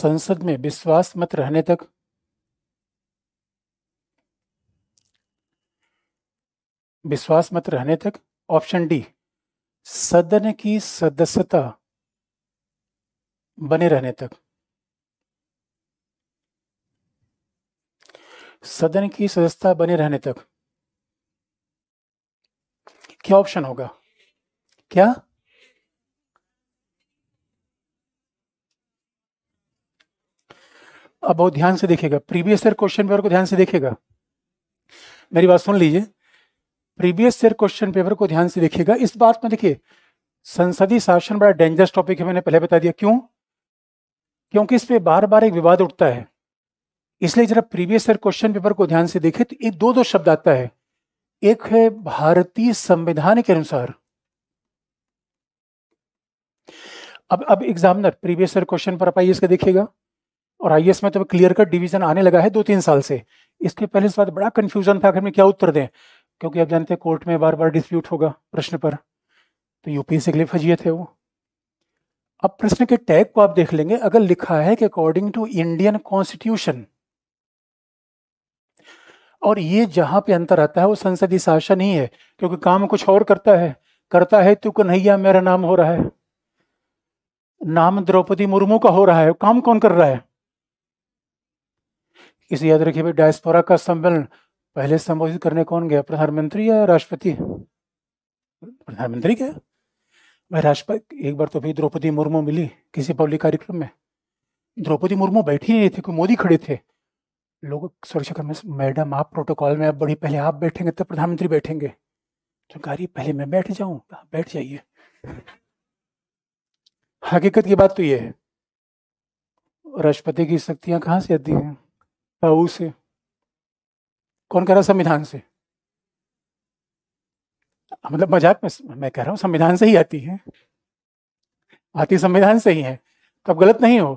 संसद में विश्वास मत रहने तक विश्वास मत रहने तक ऑप्शन डी सदन की सदस्यता बने रहने तक सदन की सदस्यता बने रहने तक क्या ऑप्शन होगा क्या अब बहुत ध्यान से देखेगा प्रीवियस ईयर क्वेश्चन पेपर को ध्यान से देखेगा मेरी बात सुन लीजिए प्रीवियस ईयर क्वेश्चन पेपर को ध्यान से देखिएगा इस बात में देखिए संसदीय शासन बड़ा डेंजरस टॉपिक है मैंने पहले बता दिया क्यों क्योंकि इस पे बार बार एक विवाद उठता है इसलिए जरा प्रीवियस ईयर क्वेश्चन पेपर को ध्यान से देखें तो एक दो दो शब्द आता है एक है भारतीय संविधान के अनुसार अब अब एग्जामिनर प्रीवियस ईयर क्वेश्चन पर आप आईएएस का देखिएगा और आईएस में तो क्लियर कट डिवीजन आने लगा है दो तीन साल से इसके पहले इस बात बड़ा कंफ्यूजन था आखिर में क्या उत्तर दें क्योंकि आप जानते हैं कोर्ट में बार बार डिस्प्यूट होगा प्रश्न पर तो यूपीएससी के लिए फजीयत है वो अब प्रश्न के टैग को आप देख लेंगे अगर लिखा है कि अकॉर्डिंग टू इंडियन कॉन्स्टिट्यूशन और ये जहाँ पे अंतर आता है वो संसदीय शासन ही है क्योंकि काम कुछ और करता है करता है तो कन्हैया मेरा नाम हो रहा है नाम द्रौपदी मुर्मू का हो रहा है काम कौन कर रहा है इसे याद रखिए भाई डायस्पोरा का सम्मेलन पहले संबोधित करने कौन गया प्रधानमंत्री या राष्ट्रपति प्रधानमंत्री क्या भाई राष्ट्रपति एक बार तो भी द्रौपदी मुर्मू मिली किसी पब्लिक कार्यक्रम में द्रौपदी मुर्मू बैठी नहीं थी कोई मोदी खड़े थे लोग सुरक्षा कर्मी मैडम आप प्रोटोकॉल में आप बड़ी पहले आप बैठेंगे तब प्रधानमंत्री बैठेंगे तो कह रही पहले मैं बैठ जाऊं आप बैठ जाइए हकीकत की बात तो ये है राष्ट्रपति की शक्तियां कहाँ से आती हैं ताऊ से कौन कह रहा संविधान से मतलब मजाक में मैं कह रहा हूँ संविधान से ही आती है आती संविधान से ही है तो गलत नहीं हो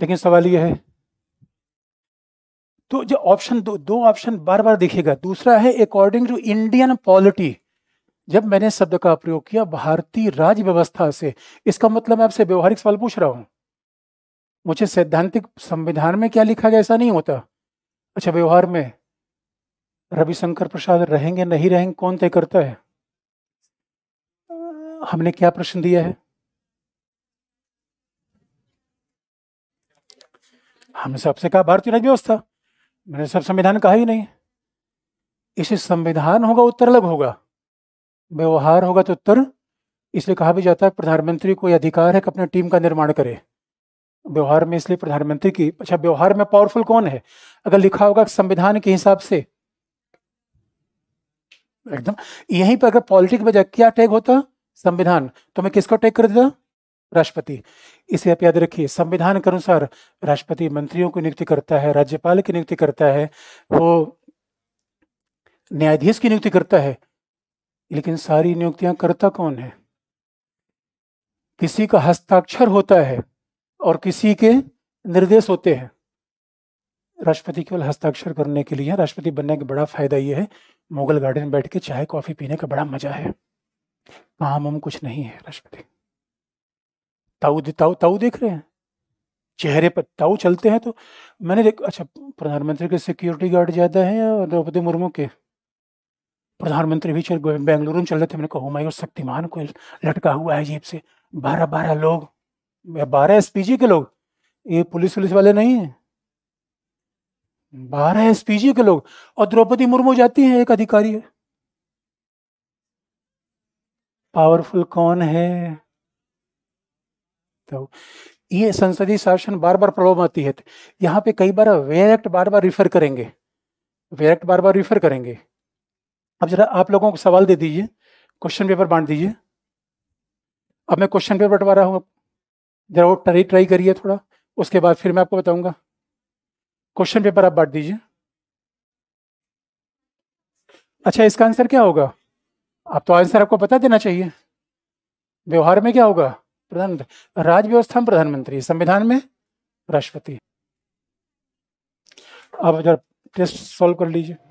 लेकिन सवाल यह है तो जो ऑप्शन दो दो ऑप्शन बार बार दिखेगा दूसरा है अकॉर्डिंग टू इंडियन पॉलिटी जब मैंने शब्द का प्रयोग किया भारतीय राज्य व्यवस्था से इसका मतलब मैं आपसे व्यवहारिक सवाल पूछ रहा हूं मुझे सैद्धांतिक संविधान में क्या लिखा गया ऐसा नहीं होता अच्छा व्यवहार में रविशंकर प्रसाद रहेंगे नहीं रहेंगे कौन तय करता है हमने क्या प्रश्न दिया है हमने सबसे कहा भारतीय राज्य व्यवस्था मैंने सब संविधान कहा ही नहीं इसे संविधान होगा उत्तर अलग होगा व्यवहार होगा तो उत्तर इसलिए कहा भी जाता है प्रधानमंत्री को यह अधिकार है कि अपने टीम का निर्माण करे व्यवहार में इसलिए प्रधानमंत्री की अच्छा व्यवहार में पावरफुल कौन है अगर लिखा होगा संविधान के हिसाब से एकदम यहीं पर अगर पॉलिटिक्स में क्या टैग होता संविधान तो मैं किसको टैग कर देता राष्ट्रपति इसे आप याद रखिए संविधान के अनुसार राष्ट्रपति मंत्रियों की नियुक्ति करता है राज्यपाल की नियुक्ति करता है वो न्यायाधीश की नियुक्ति करता है लेकिन सारी नियुक्तियां करता कौन है किसी का हस्ताक्षर होता है और किसी के निर्देश होते हैं राष्ट्रपति केवल हस्ताक्षर करने के लिए राष्ट्रपति बनने का बड़ा फायदा यह है मुगल गार्डन बैठ के चाय कॉफी पीने का बड़ा मजा है काम हम कुछ नहीं है राष्ट्रपति ताऊ ताऊ ताऊ देख रहे हैं चेहरे पर ताऊ चलते हैं तो मैंने देख अच्छा प्रधानमंत्री के सिक्योरिटी गार्ड ज़्यादा है या द्रौपदी मुर्मू के प्रधानमंत्री भी चल बेंगलुरु में चल रहे थे मैंने कहा हुमायूं शक्तिमान को लटका हुआ है जीप से बारह बारह लोग बारह एस के लोग ये पुलिस पुलिस वाले नहीं है बारह एस के लोग और द्रौपदी मुर्मू जाती है एक अधिकारी है पावरफुल कौन है तो ये संसदीय शासन बार बार प्रॉब्लम आती है यहाँ पे कई बार वेयर एक्ट बार बार रिफर करेंगे वेयर एक्ट बार बार रिफर करेंगे अब जरा आप लोगों को सवाल दे दीजिए क्वेश्चन पेपर बांट दीजिए अब मैं क्वेश्चन पेपर बंटवा रहा हूँ जरा वो ट्राई ट्राई करिए थोड़ा उसके बाद फिर मैं आपको बताऊंगा क्वेश्चन पेपर आप बांट दीजिए अच्छा इसका आंसर क्या होगा आप तो आंसर आपको बता देना चाहिए व्यवहार में क्या होगा प्रधानमंत्री राज्य व्यवस्था में प्रधानमंत्री संविधान में राष्ट्रपति आप जरा टेस्ट सॉल्व कर लीजिए